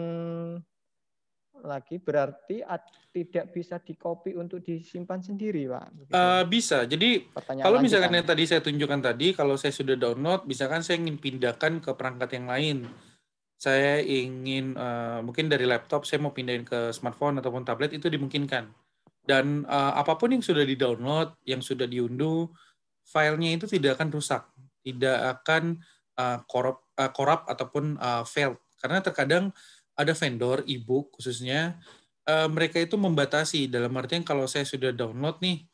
[SPEAKER 2] lagi berarti tidak bisa dicopy untuk disimpan sendiri, Pak.
[SPEAKER 3] Uh, bisa. Jadi Pertanyaan kalau misalkan yang tadi saya tunjukkan tadi, kalau saya sudah download, misalkan saya ingin pindahkan ke perangkat yang lain. Saya ingin uh, mungkin dari laptop saya mau pindahin ke smartphone ataupun tablet itu dimungkinkan. Dan uh, apapun yang sudah di-download, yang sudah diunduh, filenya itu tidak akan rusak, tidak akan uh, korup, uh, korup ataupun uh, fail. Karena terkadang ada vendor e-book khususnya uh, mereka itu membatasi dalam artian kalau saya sudah download nih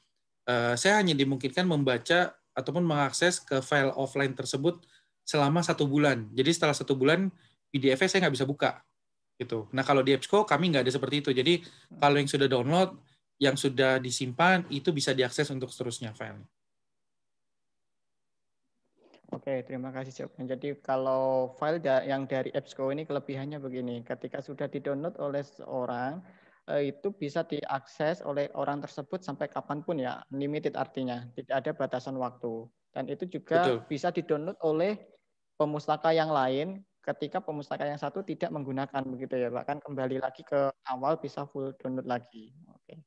[SPEAKER 3] uh, saya hanya dimungkinkan membaca ataupun mengakses ke file offline tersebut selama satu bulan. Jadi setelah satu bulan pdf saya nggak bisa buka gitu. Nah kalau di EBSCO kami nggak ada seperti itu. Jadi kalau yang sudah download, yang sudah disimpan itu bisa diakses untuk seterusnya file.
[SPEAKER 2] Oke, terima kasih jawabannya. Jadi kalau file da yang dari EBSCO ini kelebihannya begini, ketika sudah didownload oleh seorang, eh, itu bisa diakses oleh orang tersebut sampai kapanpun ya, limited artinya, tidak ada batasan waktu. Dan itu juga Betul. bisa didownload oleh pemustaka yang lain ketika pemustaka yang satu tidak menggunakan begitu ya, bahkan kembali lagi ke awal bisa full download lagi. Oke.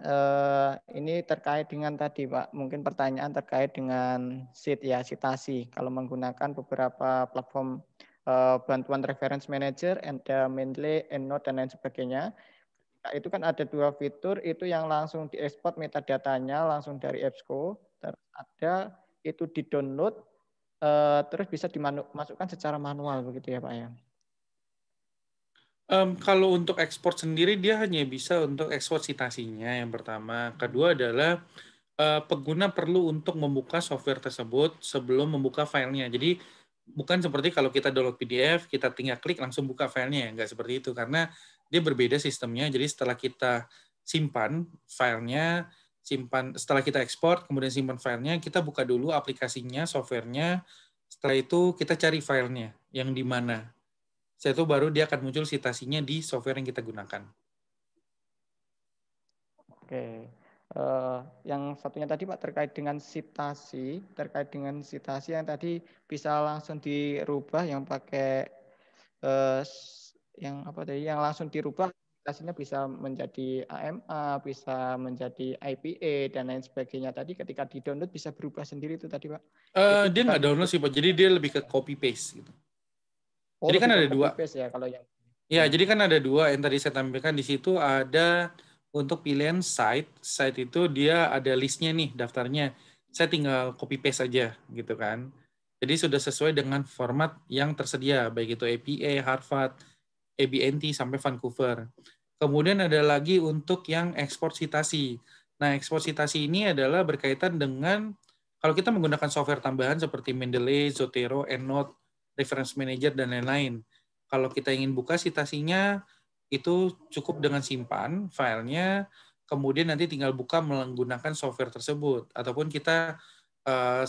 [SPEAKER 2] Eh, ini terkait dengan tadi Pak, mungkin pertanyaan terkait dengan sit ya, sitasi. Kalau menggunakan beberapa platform eh, bantuan reference manager and Mendeley, EndNote dan lain sebagainya, nah, itu kan ada dua fitur itu yang langsung diekspor metadatanya langsung dari EBSCO, terus ada itu di-download eh, terus bisa dimasukkan secara manual begitu ya Pak ya.
[SPEAKER 3] Um, kalau untuk ekspor sendiri dia hanya bisa untuk ekspor citasinya yang pertama. Kedua adalah, uh, pengguna perlu untuk membuka software tersebut sebelum membuka filenya. Jadi, bukan seperti kalau kita download PDF, kita tinggal klik langsung buka filenya, ya. nggak seperti itu. Karena dia berbeda sistemnya, jadi setelah kita simpan filenya, simpan setelah kita ekspor, kemudian simpan filenya, kita buka dulu aplikasinya, softwarenya. setelah itu kita cari filenya yang di mana setelah itu baru dia akan muncul citasinya di software yang kita gunakan.
[SPEAKER 2] Oke, uh, yang satunya tadi Pak terkait dengan citasi, terkait dengan citasi yang tadi bisa langsung dirubah yang pakai uh, yang apa tadi yang langsung dirubah citasinya bisa menjadi AMA, bisa menjadi IPA dan lain sebagainya. Tadi ketika di download bisa berubah sendiri itu tadi Pak.
[SPEAKER 3] Uh, dia nggak download sih Pak, jadi dia lebih ke copy paste gitu. Oh, jadi kan ada dua.
[SPEAKER 2] Ya, kalau yang...
[SPEAKER 3] ya, jadi kan ada dua yang tadi saya tampilkan di situ ada untuk pilihan site. Site itu dia ada listnya nih daftarnya. Saya tinggal copy paste aja gitu kan. Jadi sudah sesuai dengan format yang tersedia baik itu APA, Harvard, ABNT sampai Vancouver. Kemudian ada lagi untuk yang ekspor citasi. Nah, ekspor citasi ini adalah berkaitan dengan kalau kita menggunakan software tambahan seperti Mendeley, Zotero, EndNote, reference manager dan lain-lain. Kalau kita ingin buka sitasinya itu cukup dengan simpan filenya, kemudian nanti tinggal buka menggunakan software tersebut ataupun kita uh,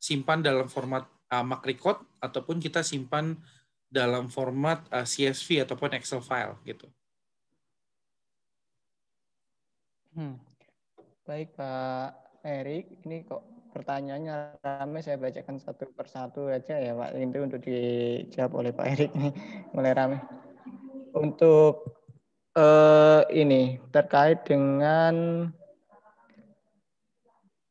[SPEAKER 3] simpan dalam format uh, Mac record ataupun kita simpan dalam format uh, eh, CSV ataupun Excel file gitu. Hmm.
[SPEAKER 2] Baik Pak Erik, ini kok pertanyaannya rame saya bacakan satu persatu aja ya Pak Ini untuk dijawab oleh Pak Erik nih mulai rame. Untuk eh, ini terkait dengan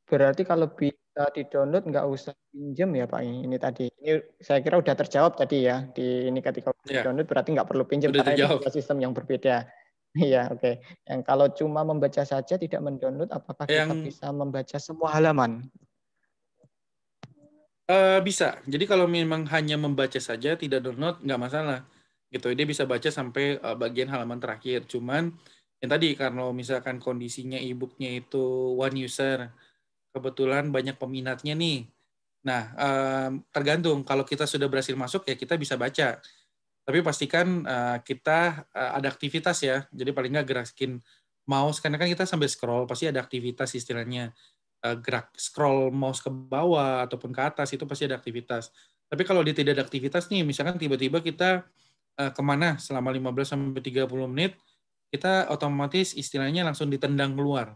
[SPEAKER 2] berarti kalau bisa didownload nggak usah pinjam ya Pak ini, tadi ini saya kira udah terjawab tadi ya di ini ketika iya. di download berarti nggak perlu pinjam karena karena ini sistem yang berbeda. [laughs] Iya, oke. Okay. Yang kalau cuma membaca saja tidak mendownload, apakah yang... kita bisa membaca semua halaman?
[SPEAKER 3] Uh, bisa. Jadi kalau memang hanya membaca saja, tidak download, nggak masalah. Gitu, dia bisa baca sampai uh, bagian halaman terakhir. Cuman yang tadi, karena misalkan kondisinya e-booknya itu one user, kebetulan banyak peminatnya nih. Nah, uh, tergantung. Kalau kita sudah berhasil masuk, ya kita bisa baca. Tapi pastikan uh, kita uh, ada aktivitas ya. Jadi paling nggak gerakin mouse, karena kan kita sambil scroll, pasti ada aktivitas istilahnya Eh, gerak scroll mouse ke bawah ataupun ke atas itu pasti ada aktivitas. Tapi kalau dia tidak ada aktivitas nih, misalkan tiba-tiba kita uh, kemana selama 15 sampai 30 menit, kita otomatis istilahnya langsung ditendang keluar.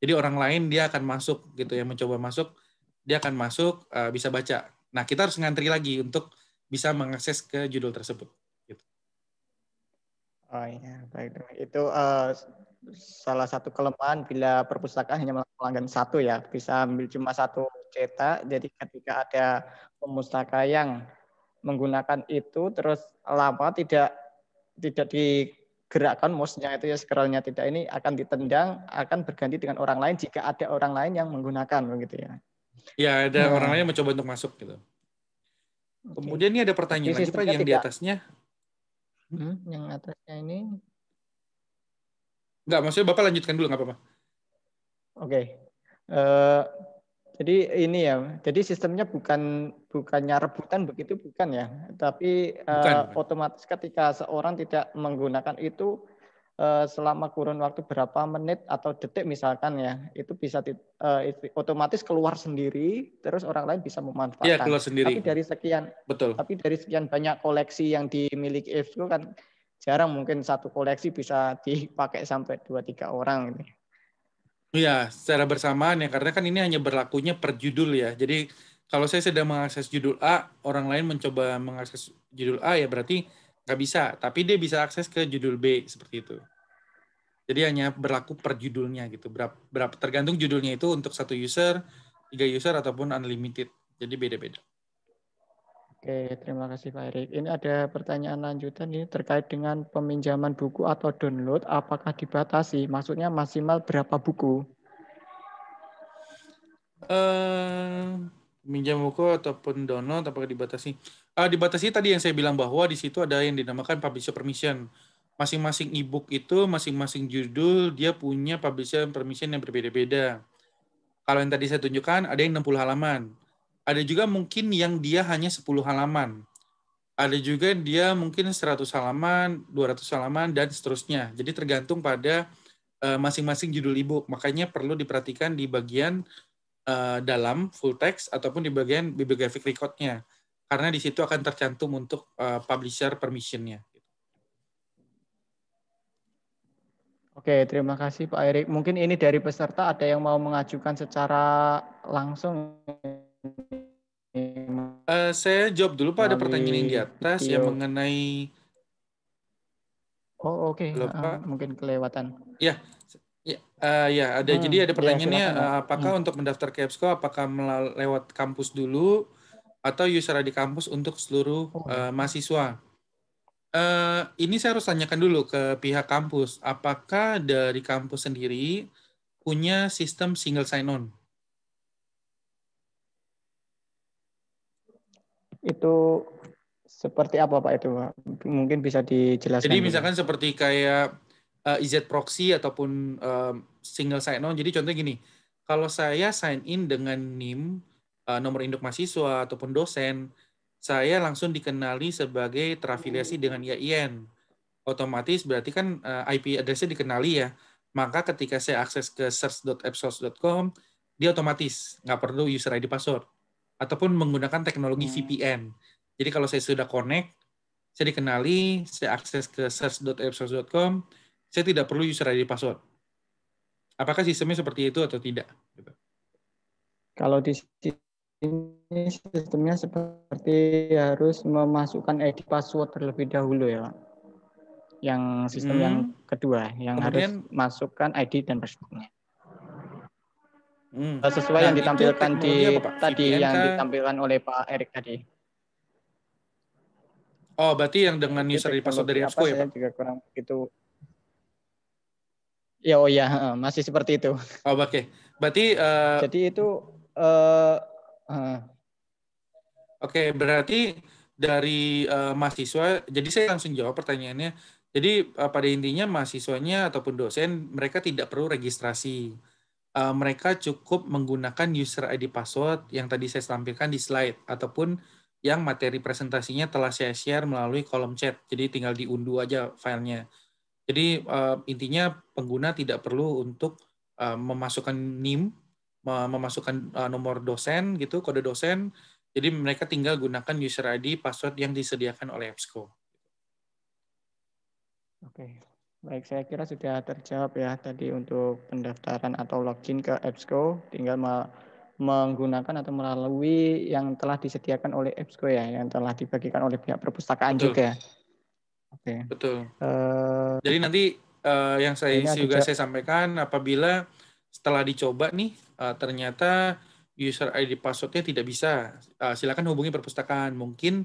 [SPEAKER 3] Jadi orang lain dia akan masuk gitu ya, mencoba masuk, dia akan masuk uh, bisa baca. Nah, kita harus ngantri lagi untuk bisa mengakses ke judul tersebut. Gitu.
[SPEAKER 2] Oh iya, baik. Itu uh, salah satu kelemahan bila perpustakaan hanya melanggan satu ya bisa ambil cuma satu cetak jadi ketika ada pemustaka yang menggunakan itu terus lama tidak tidak digerakkan mouse-nya itu ya scrollnya tidak ini akan ditendang akan berganti dengan orang lain jika ada orang lain yang menggunakan begitu ya
[SPEAKER 3] ya ada hmm. orang lain yang mencoba untuk masuk gitu kemudian ini ada pertanyaan lagi pak yang tidak. di atasnya
[SPEAKER 2] hmm, yang atasnya ini
[SPEAKER 3] Enggak, maksudnya Bapak lanjutkan dulu, nggak apa-apa. Oke.
[SPEAKER 2] Okay. Uh, eh, jadi ini ya, jadi sistemnya bukan bukannya rebutan begitu bukan ya, tapi eh, bukan. Uh, otomatis ketika seorang tidak menggunakan itu uh, selama kurun waktu berapa menit atau detik misalkan ya, itu bisa uh, otomatis keluar sendiri, terus orang lain bisa memanfaatkan. Iya keluar sendiri. Tapi dari sekian, betul. Tapi dari sekian banyak koleksi yang dimiliki itu kan jarang mungkin satu koleksi bisa dipakai sampai dua tiga orang ini. Gitu.
[SPEAKER 3] Iya, secara bersamaan ya karena kan ini hanya berlakunya per judul ya. Jadi kalau saya sedang mengakses judul A, orang lain mencoba mengakses judul A ya berarti nggak bisa. Tapi dia bisa akses ke judul B seperti itu. Jadi hanya berlaku per judulnya gitu. Berapa, berapa tergantung judulnya itu untuk satu user, tiga user ataupun unlimited. Jadi beda-beda.
[SPEAKER 2] Oke, terima kasih Pak Erik. Ini ada pertanyaan lanjutan ini terkait dengan peminjaman buku atau download, apakah dibatasi? Maksudnya maksimal berapa buku?
[SPEAKER 3] Uh, minjam buku ataupun download apakah dibatasi? Uh, dibatasi tadi yang saya bilang bahwa di situ ada yang dinamakan publisher permission. Masing-masing e-book itu, masing-masing judul, dia punya publisher permission yang berbeda-beda. Kalau yang tadi saya tunjukkan, ada yang 60 halaman ada juga mungkin yang dia hanya 10 halaman. Ada juga dia mungkin 100 halaman, 200 halaman, dan seterusnya. Jadi tergantung pada eh, masing-masing judul e Makanya perlu diperhatikan di bagian eh, dalam full text ataupun di bagian bibliographic record-nya. Karena di situ akan tercantum untuk eh, publisher permission-nya.
[SPEAKER 2] Oke, terima kasih Pak Erik. Mungkin ini dari peserta ada yang mau mengajukan secara langsung
[SPEAKER 3] Uh, saya jawab dulu Pak ada pertanyaan yang di atas yang iya. mengenai
[SPEAKER 2] Oh oke okay. uh, mungkin kelewatan.
[SPEAKER 3] Ya ya uh, ya ada hmm, jadi ada pertanyaannya ya, uh, apakah hmm. untuk mendaftar ke EBSCO apakah lewat kampus dulu atau user di kampus untuk seluruh oh. uh, mahasiswa? Uh, ini saya harus tanyakan dulu ke pihak kampus apakah dari kampus sendiri punya sistem single sign on?
[SPEAKER 2] itu seperti apa Pak itu Pak? Mungkin bisa dijelaskan. Jadi misalkan
[SPEAKER 3] seperti kayak uh, eh, EZ proxy ataupun uh, single sign on. Jadi contoh gini, kalau saya sign in dengan NIM uh, nomor induk mahasiswa ataupun dosen, saya langsung dikenali sebagai terafiliasi dengan IAIN. Otomatis berarti kan uh, IP addressnya dikenali ya. Maka ketika saya akses ke search.appsource.com, dia otomatis nggak perlu user ID password ataupun menggunakan teknologi hmm. VPN. Jadi kalau saya sudah connect, saya dikenali, saya akses ke search.appsource.com, saya tidak perlu user ID password. Apakah sistemnya seperti itu atau tidak? Gitu.
[SPEAKER 2] Kalau di sini sistemnya seperti harus memasukkan ID password terlebih dahulu ya, Pak. Yang sistem hmm. yang kedua, yang Kemudian, harus masukkan ID dan passwordnya.
[SPEAKER 3] Hmm. Eh, sesuai nah, yang ditampilkan di apa, tadi VPN yang
[SPEAKER 2] ditampilkan oleh Pak Erik tadi.
[SPEAKER 3] Oh, berarti yang dengan user password dari Asko ya, Pak? juga kurang begitu.
[SPEAKER 2] Ya, oh ya, masih seperti itu.
[SPEAKER 3] Oh, oke. Okay. Berarti uh, Jadi itu uh, uh, Oke, okay, berarti dari uh, mahasiswa, jadi saya langsung jawab pertanyaannya. Jadi uh, pada intinya mahasiswanya ataupun dosen mereka tidak perlu registrasi uh, mereka cukup menggunakan user ID password yang tadi saya tampilkan di slide ataupun yang materi presentasinya telah saya share melalui kolom chat. Jadi tinggal diunduh aja filenya. Jadi uh, intinya pengguna tidak perlu untuk uh, memasukkan NIM, memasukkan uh, nomor dosen gitu, kode dosen. Jadi mereka tinggal gunakan user ID, password yang disediakan oleh EBSCO.
[SPEAKER 2] Oke, Baik, saya kira sudah terjawab ya tadi untuk pendaftaran atau login ke EBSCO. Tinggal menggunakan atau melalui yang telah disediakan oleh EBSCO ya, yang telah dibagikan oleh pihak perpustakaan Betul. juga.
[SPEAKER 3] Oke. Okay. Betul.
[SPEAKER 2] Uh, Jadi nanti
[SPEAKER 3] uh, yang saya juga saya sampaikan apabila setelah dicoba nih uh, ternyata user ID passwordnya tidak bisa, uh, silakan hubungi perpustakaan. Mungkin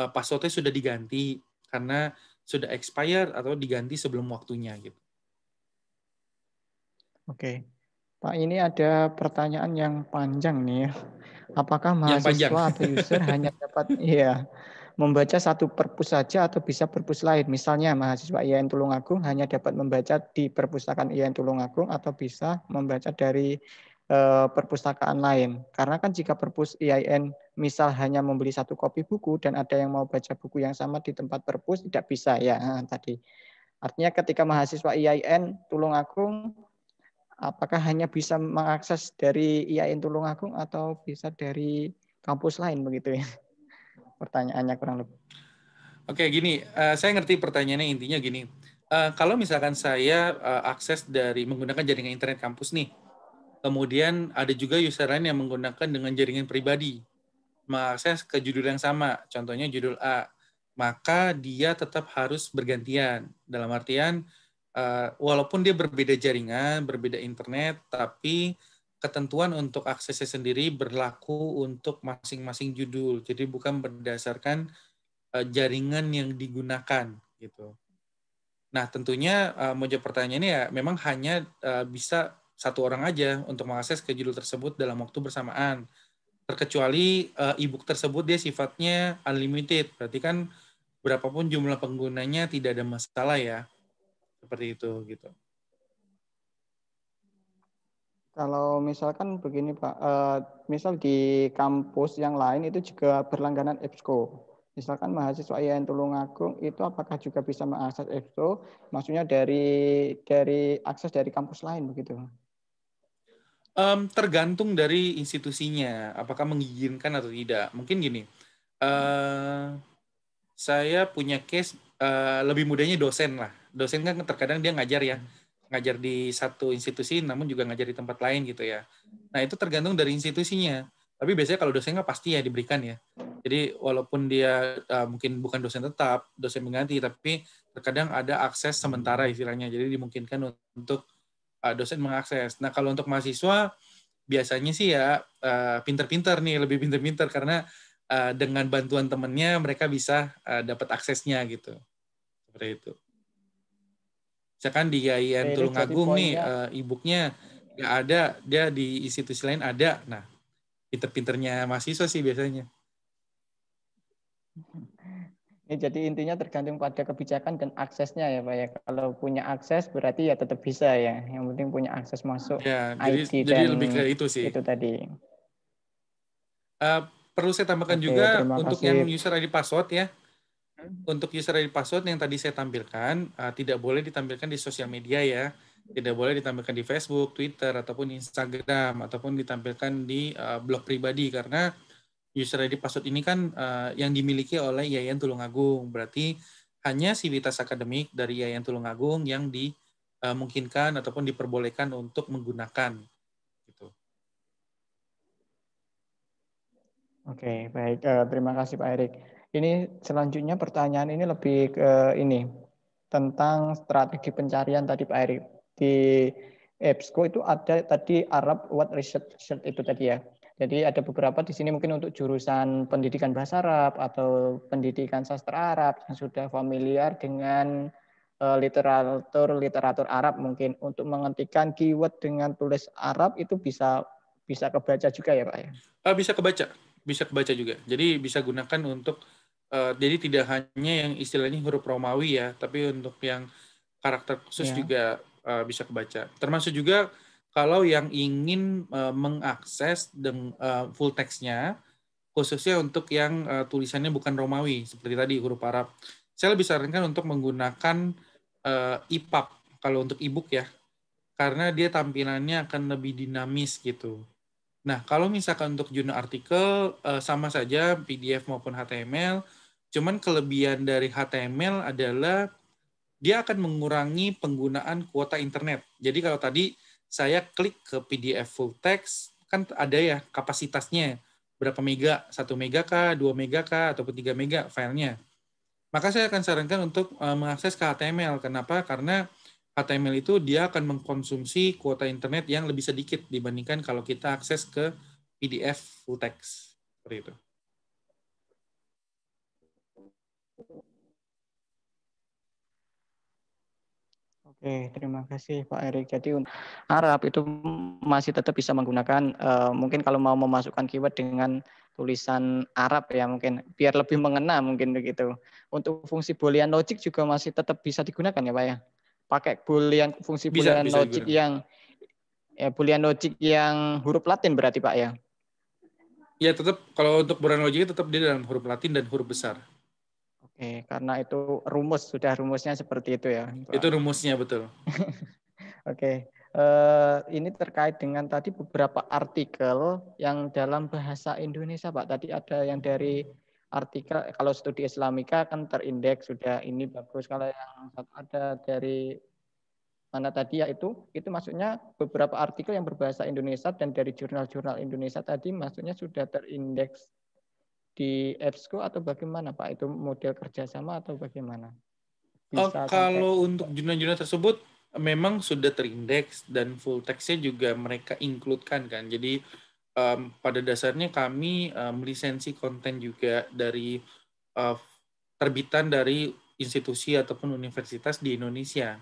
[SPEAKER 3] uh, passwordnya sudah diganti karena sudah expired atau diganti sebelum waktunya gitu.
[SPEAKER 2] Oke. Pak, ini ada pertanyaan yang panjang nih. Ya. Apakah mahasiswa atau user hanya [laughs] dapat iya membaca satu perpus saja atau bisa perpus lain? Misalnya mahasiswa IAIN Tulungagung hanya dapat membaca di perpustakaan IAIN Tulungagung atau bisa membaca dari Eh, perpustakaan lain. Karena kan jika perpus IAIN misal hanya membeli satu kopi buku dan ada yang mau baca buku yang sama di tempat perpus tidak bisa ya tadi. Artinya ketika mahasiswa IAIN Tulungagung apakah hanya bisa mengakses dari IAIN Tulungagung atau bisa dari kampus lain begitu ya? Pertanyaannya kurang lebih.
[SPEAKER 3] Oke, gini, eh, saya ngerti pertanyaannya intinya gini. Eh, kalau misalkan saya akses dari menggunakan jaringan internet kampus nih, Kemudian ada juga user lain yang menggunakan dengan jaringan pribadi mengakses ke judul yang sama, contohnya judul A, maka dia tetap harus bergantian. Dalam artian, eh, walaupun dia berbeda jaringan, berbeda internet, tapi ketentuan untuk aksesnya sendiri berlaku untuk masing-masing judul. Jadi bukan berdasarkan eh, jaringan yang digunakan gitu. Nah, tentunya uh, mau jawab ini ya memang hanya eh, bisa satu orang aja untuk mengakses ke judul tersebut dalam waktu bersamaan. Terkecuali eh, e-book tersebut dia sifatnya unlimited, berarti kan berapapun jumlah penggunanya tidak ada masalah ya. Seperti itu gitu.
[SPEAKER 2] Kalau misalkan begini Pak, eh, misal di kampus yang lain itu juga berlangganan EBSCO. Misalkan mahasiswa IAIN Tulungagung itu apakah juga bisa mengakses EBSCO? Maksudnya dari dari akses dari kampus lain begitu?
[SPEAKER 3] Um, tergantung dari institusinya, apakah mengizinkan atau tidak. Mungkin gini, uh, saya punya case uh, lebih mudahnya dosen lah. Dosen kan terkadang dia ngajar ya, ngajar di satu institusi, namun juga ngajar di tempat lain gitu ya. Nah itu tergantung dari institusinya. Tapi biasanya kalau dosen kan pasti ya diberikan ya. Jadi walaupun dia uh, mungkin bukan dosen tetap, dosen mengganti, tapi terkadang ada akses sementara istilahnya. Jadi dimungkinkan untuk uh, dosen mengakses. Nah, kalau untuk mahasiswa biasanya sih ya eh, pinter-pinter uh, nih, lebih pinter-pinter karena uh, dengan bantuan temennya mereka bisa uh, dapat aksesnya gitu. Seperti itu. Misalkan di IAIN Tulungagung nih uh, e-booknya nggak ada, dia di institusi lain ada. Nah, pinter-pinternya mahasiswa sih biasanya.
[SPEAKER 2] Hmm. Ya, jadi intinya tergantung pada kebijakan dan aksesnya ya Pak ya. Kalau punya akses berarti ya tetap bisa ya. Yang penting punya akses masuk ya, ID jadi, dan lebih ke itu
[SPEAKER 3] sih. Itu tadi. Uh, perlu saya tambahkan Oke, juga untuk kasih. yang user ID password ya. Hmm. Untuk user ID password yang tadi saya tampilkan uh, tidak boleh ditampilkan di sosial media ya. Tidak boleh ditampilkan di Facebook, Twitter ataupun Instagram ataupun ditampilkan di uh, blog pribadi karena user ID password ini kan uh, yang dimiliki oleh IAIN Tulungagung. Berarti hanya sivitas akademik dari IAIN Tulungagung yang dimungkinkan eh, ataupun diperbolehkan untuk menggunakan. Gitu.
[SPEAKER 1] Oke, baik.
[SPEAKER 2] Uh, terima kasih Pak Erik. Ini selanjutnya pertanyaan ini lebih ke ini tentang strategi pencarian tadi Pak Erik di EBSCO itu ada tadi Arab What Research, Research itu tadi ya. Jadi ada beberapa di sini mungkin untuk jurusan pendidikan bahasa Arab atau pendidikan sastra Arab yang sudah familiar dengan eh, literatur literatur Arab mungkin untuk menghentikan keyword dengan tulis Arab itu bisa bisa kebaca juga ya Pak ya.
[SPEAKER 3] Eh, bisa kebaca, bisa kebaca juga. Jadi bisa gunakan untuk uh, jadi tidak hanya yang istilahnya huruf Romawi ya, tapi untuk yang karakter khusus ya. juga uh, bisa kebaca. Termasuk juga kalau yang ingin uh, mengakses deng, uh, full teksnya, khususnya untuk yang uh, tulisannya bukan Romawi seperti tadi Guru Arab, saya lebih sarankan untuk menggunakan uh, EPUB kalau untuk e-book ya, karena dia tampilannya akan lebih dinamis gitu. Nah kalau misalkan untuk jurnal artikel uh, sama saja PDF maupun HTML, cuman kelebihan dari HTML adalah dia akan mengurangi penggunaan kuota internet. Jadi kalau tadi saya klik ke PDF full text, kan ada ya kapasitasnya, berapa mega, 1 mega kah, 2 mega kah, ataupun 3 mega filenya. Maka saya akan sarankan untuk eh, mengakses ke HTML. Kenapa? Karena HTML itu dia akan mengkonsumsi kuota internet yang lebih sedikit dibandingkan kalau kita akses ke PDF full text. Seperti itu.
[SPEAKER 2] Oke, terima kasih Pak Erik. Jadi Arab itu masih tetap bisa menggunakan uh, mungkin kalau mau memasukkan keyword dengan tulisan Arab ya mungkin biar lebih mengena mungkin begitu. Untuk fungsi boolean logic juga masih tetap bisa digunakan ya Pak ya. Pakai boolean fungsi bisa, boolean bisa logic digunakan. yang ya boolean logic yang huruf Latin berarti Pak ya.
[SPEAKER 3] Ya tetap kalau untuk boolean logic tetap di dalam huruf Latin dan huruf besar.
[SPEAKER 2] Oke, karena itu rumus sudah rumusnya seperti
[SPEAKER 3] itu ya. Itu rumusnya betul. [laughs]
[SPEAKER 2] Oke, uh, ini terkait dengan tadi beberapa artikel yang dalam bahasa Indonesia, Pak. Tadi ada yang dari artikel kalau studi Islamika kan terindeks sudah ini bagus. Kalau yang ada dari mana tadi ya itu, itu maksudnya beberapa artikel yang berbahasa Indonesia dan dari jurnal-jurnal Indonesia tadi maksudnya sudah terindeks di EBSCO atau bagaimana Pak? Itu model kerjasama atau bagaimana? Oh, bisa oh, kalau
[SPEAKER 3] sampai... untuk jurnal-jurnal tersebut memang sudah terindeks dan full text-nya juga mereka include-kan kan. Jadi um, pada dasarnya kami melisensi konten juga dari uh, terbitan dari institusi ataupun universitas di Indonesia.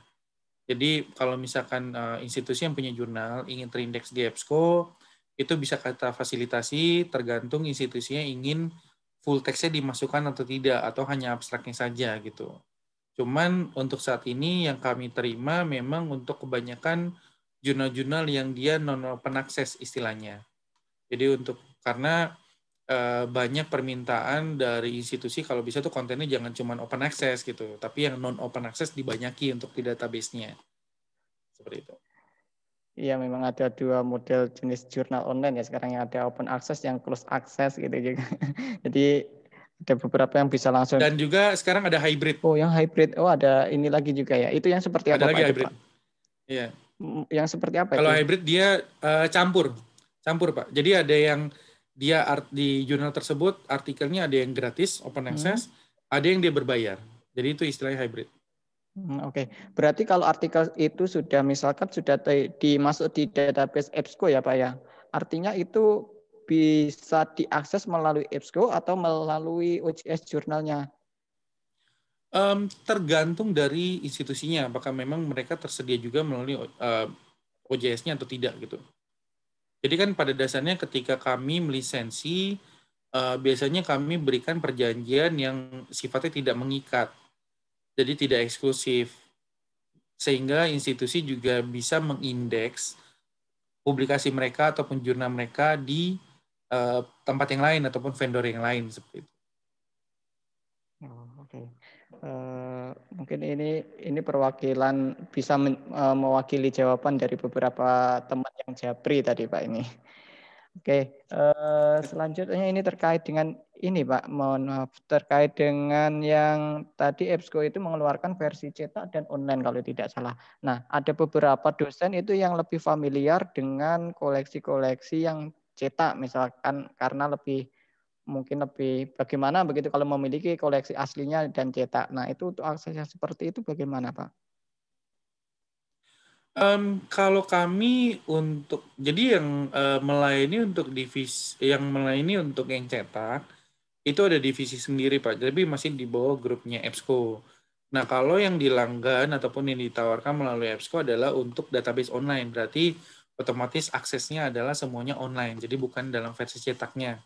[SPEAKER 3] Jadi kalau misalkan uh, institusi yang punya jurnal ingin terindeks di EBSCO, itu bisa kata fasilitasi tergantung institusinya ingin full teksnya dimasukkan atau tidak atau hanya abstraknya saja gitu. Cuman untuk saat ini yang kami terima memang untuk kebanyakan jurnal-jurnal yang dia non open access istilahnya. Jadi untuk karena e, banyak permintaan dari institusi kalau bisa tuh kontennya jangan cuma open access gitu, tapi yang non open access dibanyaki untuk di database-nya. Seperti itu.
[SPEAKER 2] Iya memang ada dua model jenis jurnal online ya sekarang yang ada open access yang close access gitu juga. Ya. [laughs] Jadi ada beberapa yang bisa langsung. Dan juga sekarang ada hybrid. Oh yang hybrid, oh ada ini lagi juga ya. Itu yang seperti ada apa? Ada lagi Pak? hybrid. Iya. Mm, yang seperti apa? Kalau itu? hybrid
[SPEAKER 3] dia uh, campur, campur Pak. Jadi ada yang dia art di jurnal tersebut artikelnya ada yang gratis open hmm. access, hmm. ada yang dia berbayar. Jadi itu istilahnya hybrid.
[SPEAKER 2] Hmm, oke, okay. berarti kalau artikel itu sudah misalkan sudah dimasuk di database EBSCO ya Pak ya, artinya itu bisa diakses melalui EBSCO atau melalui OJS jurnalnya?
[SPEAKER 3] Um, tergantung dari institusinya, apakah memang mereka tersedia juga melalui uh, eh, OJS-nya atau tidak gitu. Jadi kan pada dasarnya ketika kami melisensi, uh, biasanya kami berikan perjanjian yang sifatnya tidak mengikat jadi tidak eksklusif. Sehingga institusi juga bisa mengindeks publikasi mereka ataupun jurnal mereka di uh, tempat yang lain ataupun vendor yang lain seperti itu.
[SPEAKER 2] Oh, oke, uh, mungkin ini ini perwakilan bisa men, uh, mewakili jawaban dari beberapa teman yang Japri tadi Pak ini. Oke, eh, selanjutnya ini terkait dengan ini Pak, mohon maaf, terkait dengan yang tadi EBSCO itu mengeluarkan versi cetak dan online kalau tidak salah. Nah, ada beberapa dosen itu yang lebih familiar dengan koleksi-koleksi yang cetak misalkan karena lebih mungkin lebih bagaimana begitu kalau memiliki koleksi aslinya dan cetak. Nah, itu untuk aksesnya seperti itu bagaimana
[SPEAKER 3] Pak? Um, kalau kami untuk jadi yang uh, melayani untuk divisi yang melayani untuk yang cetak itu ada divisi sendiri Pak. Jadi masih di bawah grupnya EBSCO. Nah, kalau yang dilanggan ataupun yang ditawarkan melalui EBSCO adalah untuk database online. Berarti otomatis aksesnya adalah semuanya online. Jadi bukan dalam versi cetaknya.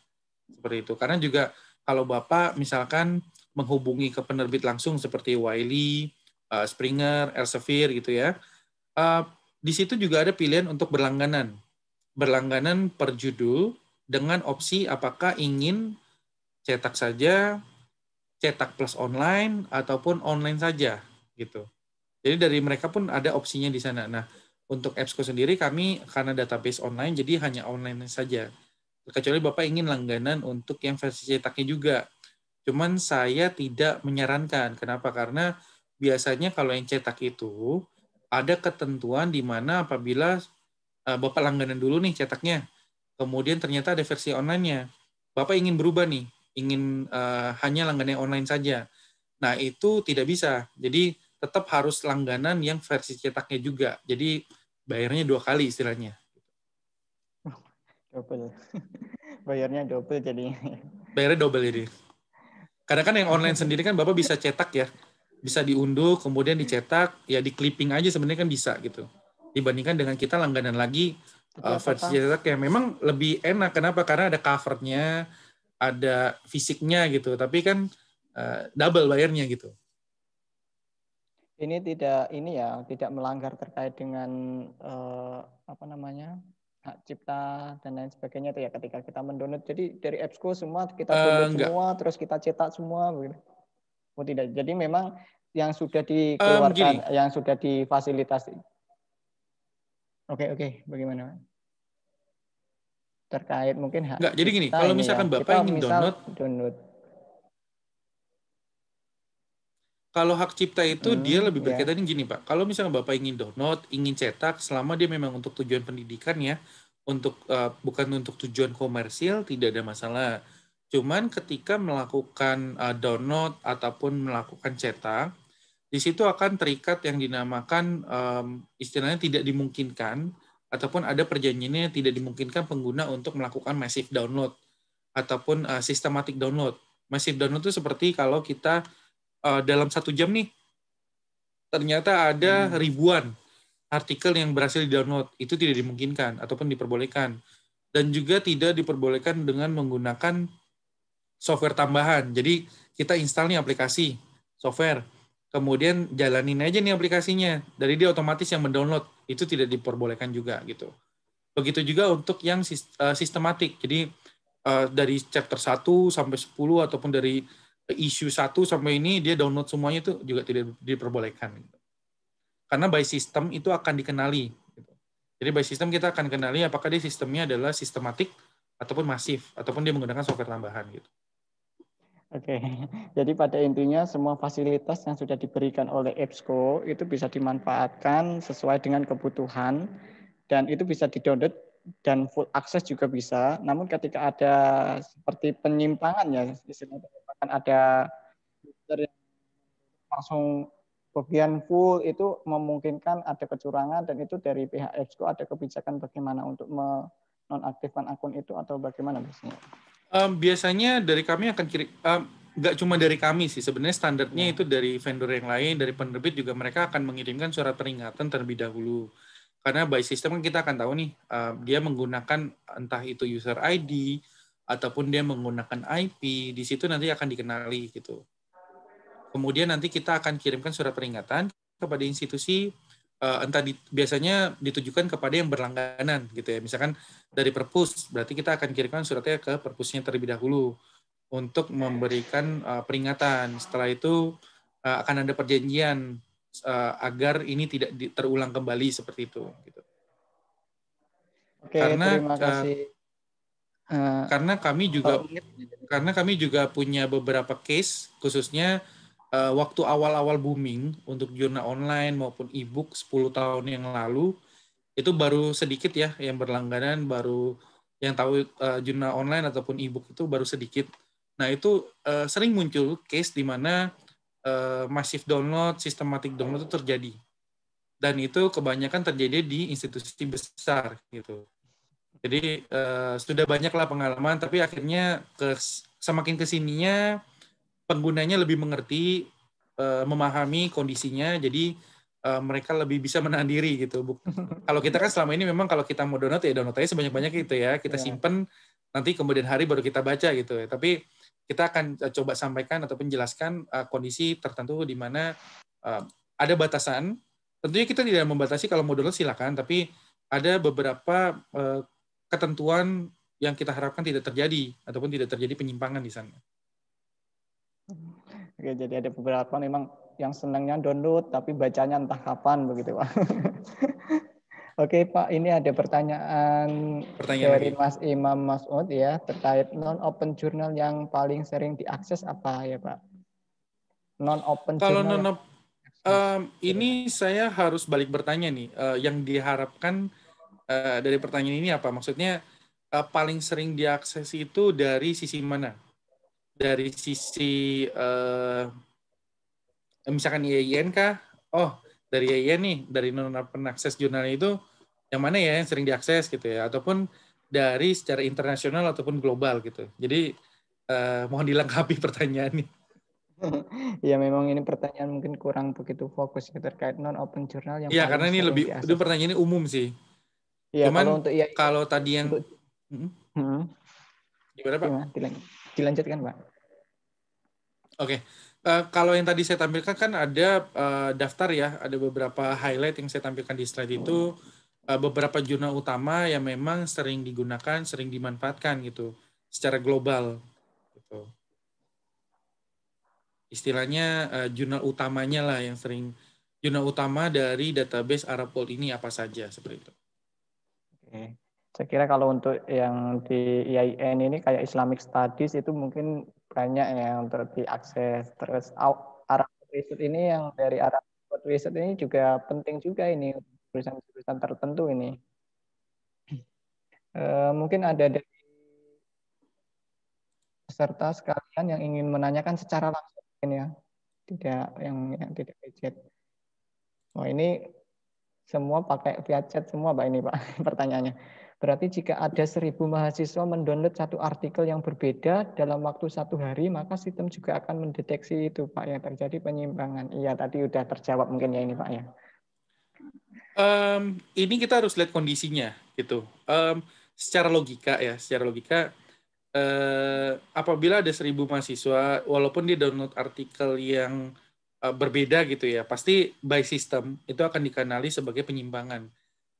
[SPEAKER 3] Seperti itu. Karena juga kalau Bapak misalkan menghubungi ke penerbit langsung seperti Wiley, eh, Springer, Elsevier gitu ya uh, di situ juga ada pilihan untuk berlangganan. Berlangganan per judul dengan opsi apakah ingin cetak saja, cetak plus online ataupun online saja gitu. Jadi dari mereka pun ada opsinya di sana. Nah, untuk EBSCO sendiri kami karena database online jadi hanya online saja. Kecuali Bapak ingin langganan untuk yang versi cetaknya juga. Cuman saya tidak menyarankan. Kenapa? Karena biasanya kalau yang cetak itu ada ketentuan di mana apabila eh, Bapak langganan dulu nih cetaknya, kemudian ternyata ada versi online-nya. Bapak ingin berubah nih, ingin uh, hanya langganan online saja. Nah, itu tidak bisa. Jadi tetap harus langganan yang versi cetaknya juga. Jadi bayarnya dua kali istilahnya.
[SPEAKER 2] Double. [laughs] bayarnya double jadi.
[SPEAKER 3] Bayarnya double jadi. Karena kan yang online sendiri kan Bapak bisa cetak ya bisa diunduh kemudian hmm. dicetak ya di clipping aja sebenarnya kan bisa gitu dibandingkan dengan kita langganan lagi uh, versi cetak yang memang lebih enak kenapa karena ada covernya ada fisiknya gitu tapi kan uh, double bayarnya gitu
[SPEAKER 2] ini tidak ini ya tidak melanggar terkait dengan uh, apa namanya hak cipta dan lain sebagainya itu ya ketika kita mendownload jadi dari EBSCO semua kita download uh, semua terus kita cetak semua begitu Oh tidak. Jadi memang yang sudah dikeluarkan, um, yang sudah difasilitasi. Oke okay, oke, okay. bagaimana? Terkait mungkin hak. Enggak, jadi gini, kalau ya. misalkan ya, Bapak ingin download, download
[SPEAKER 3] kalau hak cipta itu hmm, dia lebih iya. berkaitan yeah. gini pak kalau misalnya bapak ingin download ingin cetak selama dia memang untuk tujuan pendidikan ya untuk uh, bukan untuk tujuan komersil tidak ada masalah Cuman ketika melakukan uh, download ataupun melakukan cetak, di situ akan terikat yang dinamakan um, istilahnya tidak dimungkinkan ataupun ada perjanjiannya yang tidak dimungkinkan pengguna untuk melakukan massive download ataupun uh, systematic download. Massive download itu seperti kalau kita uh, dalam satu jam nih ternyata ada hmm. ribuan artikel yang berhasil di-download itu tidak dimungkinkan ataupun diperbolehkan dan juga tidak diperbolehkan dengan menggunakan software tambahan. Jadi kita install nih aplikasi, software, kemudian jalanin aja nih aplikasinya. Dari dia otomatis yang mendownload, itu tidak diperbolehkan juga gitu. Begitu juga untuk yang eh, sistematik. Jadi eh, dari chapter 1 sampai 10 ataupun dari isu 1 sampai ini dia download semuanya itu juga tidak diperbolehkan. Gitu. Karena by system itu akan dikenali. Gitu. Jadi by system kita akan kenali apakah dia sistemnya adalah sistematik ataupun masif ataupun dia menggunakan software tambahan gitu.
[SPEAKER 2] Oke, [laughs] jadi pada intinya semua fasilitas yang sudah diberikan oleh EBSCO itu bisa dimanfaatkan sesuai dengan kebutuhan dan itu bisa didownload dan full access juga bisa. Namun ketika ada seperti penyimpangan ya, misalnya penyimpangan ada yang langsung bagian full itu memungkinkan ada kecurangan dan itu dari pihak EBSCO ada kebijakan bagaimana untuk menonaktifkan akun itu atau bagaimana biasanya?
[SPEAKER 3] Um, biasanya dari kami akan kirim, um, nggak cuma dari kami sih sebenarnya standarnya ya. itu dari vendor yang lain dari penerbit juga mereka akan mengirimkan surat peringatan terlebih dahulu karena by system kan kita akan tahu nih um, dia menggunakan entah itu user ID ataupun dia menggunakan IP di situ nanti akan dikenali gitu kemudian nanti kita akan kirimkan surat peringatan kepada institusi uh, entah di, biasanya ditujukan kepada yang berlangganan gitu ya. Misalkan dari perpus, berarti kita akan kirimkan suratnya ke perpusnya terlebih dahulu untuk memberikan uh, peringatan. Setelah itu uh, akan ada perjanjian uh, agar ini tidak di, terulang kembali seperti itu. Gitu. Oke, karena Uh, karena kami juga oh. karena kami juga punya beberapa case khususnya uh, waktu awal-awal booming untuk jurnal online maupun e-book 10 tahun yang lalu itu baru sedikit ya yang berlangganan baru yang tahu uh, jurnal online ataupun e-book itu baru sedikit. Nah, itu uh, sering muncul case di mana uh, masif download, sistematik download itu terjadi. Dan itu kebanyakan terjadi di institusi besar gitu. Jadi uh, sudah banyaklah pengalaman tapi akhirnya ke semakin kesininya penggunanya lebih mengerti, eh, memahami kondisinya, jadi eh, mereka lebih bisa menahan diri gitu. [laughs] kalau kita kan selama ini memang kalau kita mau download ya download aja sebanyak banyaknya gitu ya, kita yeah. simpen nanti kemudian hari baru kita baca gitu ya. Tapi kita akan eh, coba sampaikan atau menjelaskan kondisi tertentu di mana ada batasan. Tentunya kita tidak membatasi kalau mau download silakan, tapi ada beberapa ketentuan yang kita harapkan tidak terjadi ataupun tidak terjadi penyimpangan di sana.
[SPEAKER 2] Oke, ya, jadi ada beberapa memang yang senangnya download tapi bacanya entah kapan begitu Pak. [laughs] Oke Pak, ini ada pertanyaan, pertanyaan dari lagi. Mas Imam Masud ya terkait non open journal yang paling sering diakses apa ya Pak?
[SPEAKER 3] Non open Kalau journal. non Um, ini saya harus balik bertanya nih, uh, yang diharapkan uh, dari pertanyaan ini apa? Maksudnya uh, paling sering diakses itu dari sisi mana? dari sisi uh, misalkan IAIN kah? Oh, dari IAIN nih, dari non akses jurnal itu yang mana ya yang sering diakses gitu ya ataupun dari secara internasional ataupun global gitu. Jadi eh, mohon dilengkapi [laughs] pertanyaan nih. [laughs]
[SPEAKER 2] Iya memang ini pertanyaan mungkin kurang begitu fokus gitu terkait non open jurnal yang Iya, karena ini lebih itu
[SPEAKER 3] pertanyaan ini umum sih. Iya Cuman kalau, untuk, ya, kalau tadi yang untuk, hmm? Hmm. Gimana Pak? Gimana, dilanjutkan pak oke okay. uh, eh, kalau yang tadi saya tampilkan kan ada uh, daftar ya ada beberapa highlight yang saya tampilkan di slide itu uh, beberapa jurnal utama yang memang sering digunakan sering dimanfaatkan gitu secara global gitu istilahnya uh, jurnal utamanya lah yang sering jurnal utama dari database Arab ini apa saja seperti itu. Oke.
[SPEAKER 2] Saya kira kalau untuk yang di IAIN ini kayak Islamic Studies itu mungkin banyak ya yang untuk diakses. Terus Arab Research ini yang dari Arab Research ini juga penting juga ini tulisan-tulisan tertentu ini. E, mungkin ada dari peserta sekalian yang ingin menanyakan secara langsung ini ya, tidak yang, yang tidak chat Oh ini semua pakai via chat semua pak ini pak [laughs] pertanyaannya. Berarti jika ada seribu mahasiswa mendownload satu artikel yang berbeda dalam waktu satu hari, maka sistem juga akan mendeteksi itu, Pak, yang terjadi penyimpangan. Iya, tadi sudah terjawab mungkin ya ini, Pak
[SPEAKER 3] ya. Um, ini kita harus lihat kondisinya, gitu. Um, secara logika ya, secara logika, uh, apabila ada seribu mahasiswa, walaupun dia download artikel yang uh, berbeda gitu ya, pasti by system itu akan dikenali sebagai penyimpangan.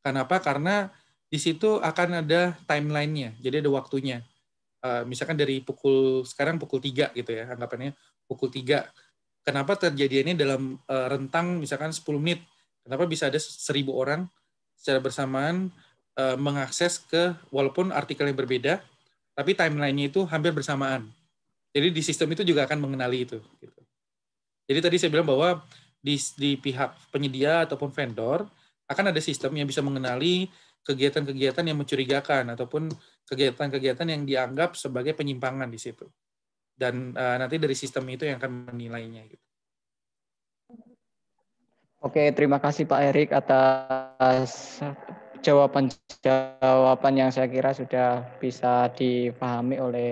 [SPEAKER 3] Kenapa? Karena di situ akan ada timelinenya, jadi ada waktunya. Uh, misalkan dari pukul sekarang pukul 3 gitu ya, anggapannya pukul 3. Kenapa terjadi ini dalam uh, rentang misalkan 10 menit? Kenapa bisa ada seribu orang secara bersamaan uh, mengakses ke walaupun artikel yang berbeda, tapi timelinenya itu hampir bersamaan. Jadi di sistem itu juga akan mengenali itu. Gitu. Jadi tadi saya bilang bahwa di, di pihak penyedia ataupun vendor akan ada sistem yang bisa mengenali kegiatan-kegiatan yang mencurigakan ataupun kegiatan-kegiatan yang dianggap sebagai penyimpangan di situ. Dan uh, nanti dari sistem itu yang akan menilainya. Gitu. Oke,
[SPEAKER 2] terima kasih Pak Erik atas jawaban-jawaban yang saya kira sudah bisa dipahami oleh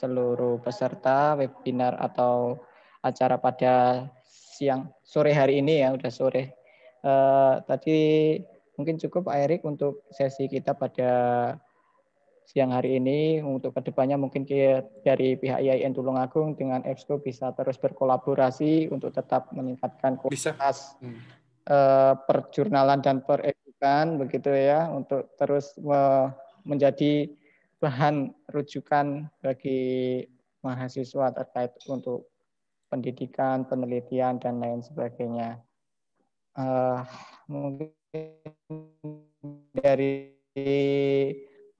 [SPEAKER 2] seluruh peserta webinar atau acara pada siang sore hari ini ya, udah sore. Uh, tadi Mungkin cukup Pak Erik untuk sesi kita pada siang hari ini. Untuk kedepannya mungkin dari pihak IAIN Tulungagung dengan EBSCO bisa terus berkolaborasi untuk tetap meningkatkan
[SPEAKER 3] kualitas eh, hmm.
[SPEAKER 2] perjurnalan dan peredukan begitu ya untuk terus menjadi bahan rujukan bagi mahasiswa terkait untuk pendidikan, penelitian, dan lain sebagainya.
[SPEAKER 3] Uh, mungkin dari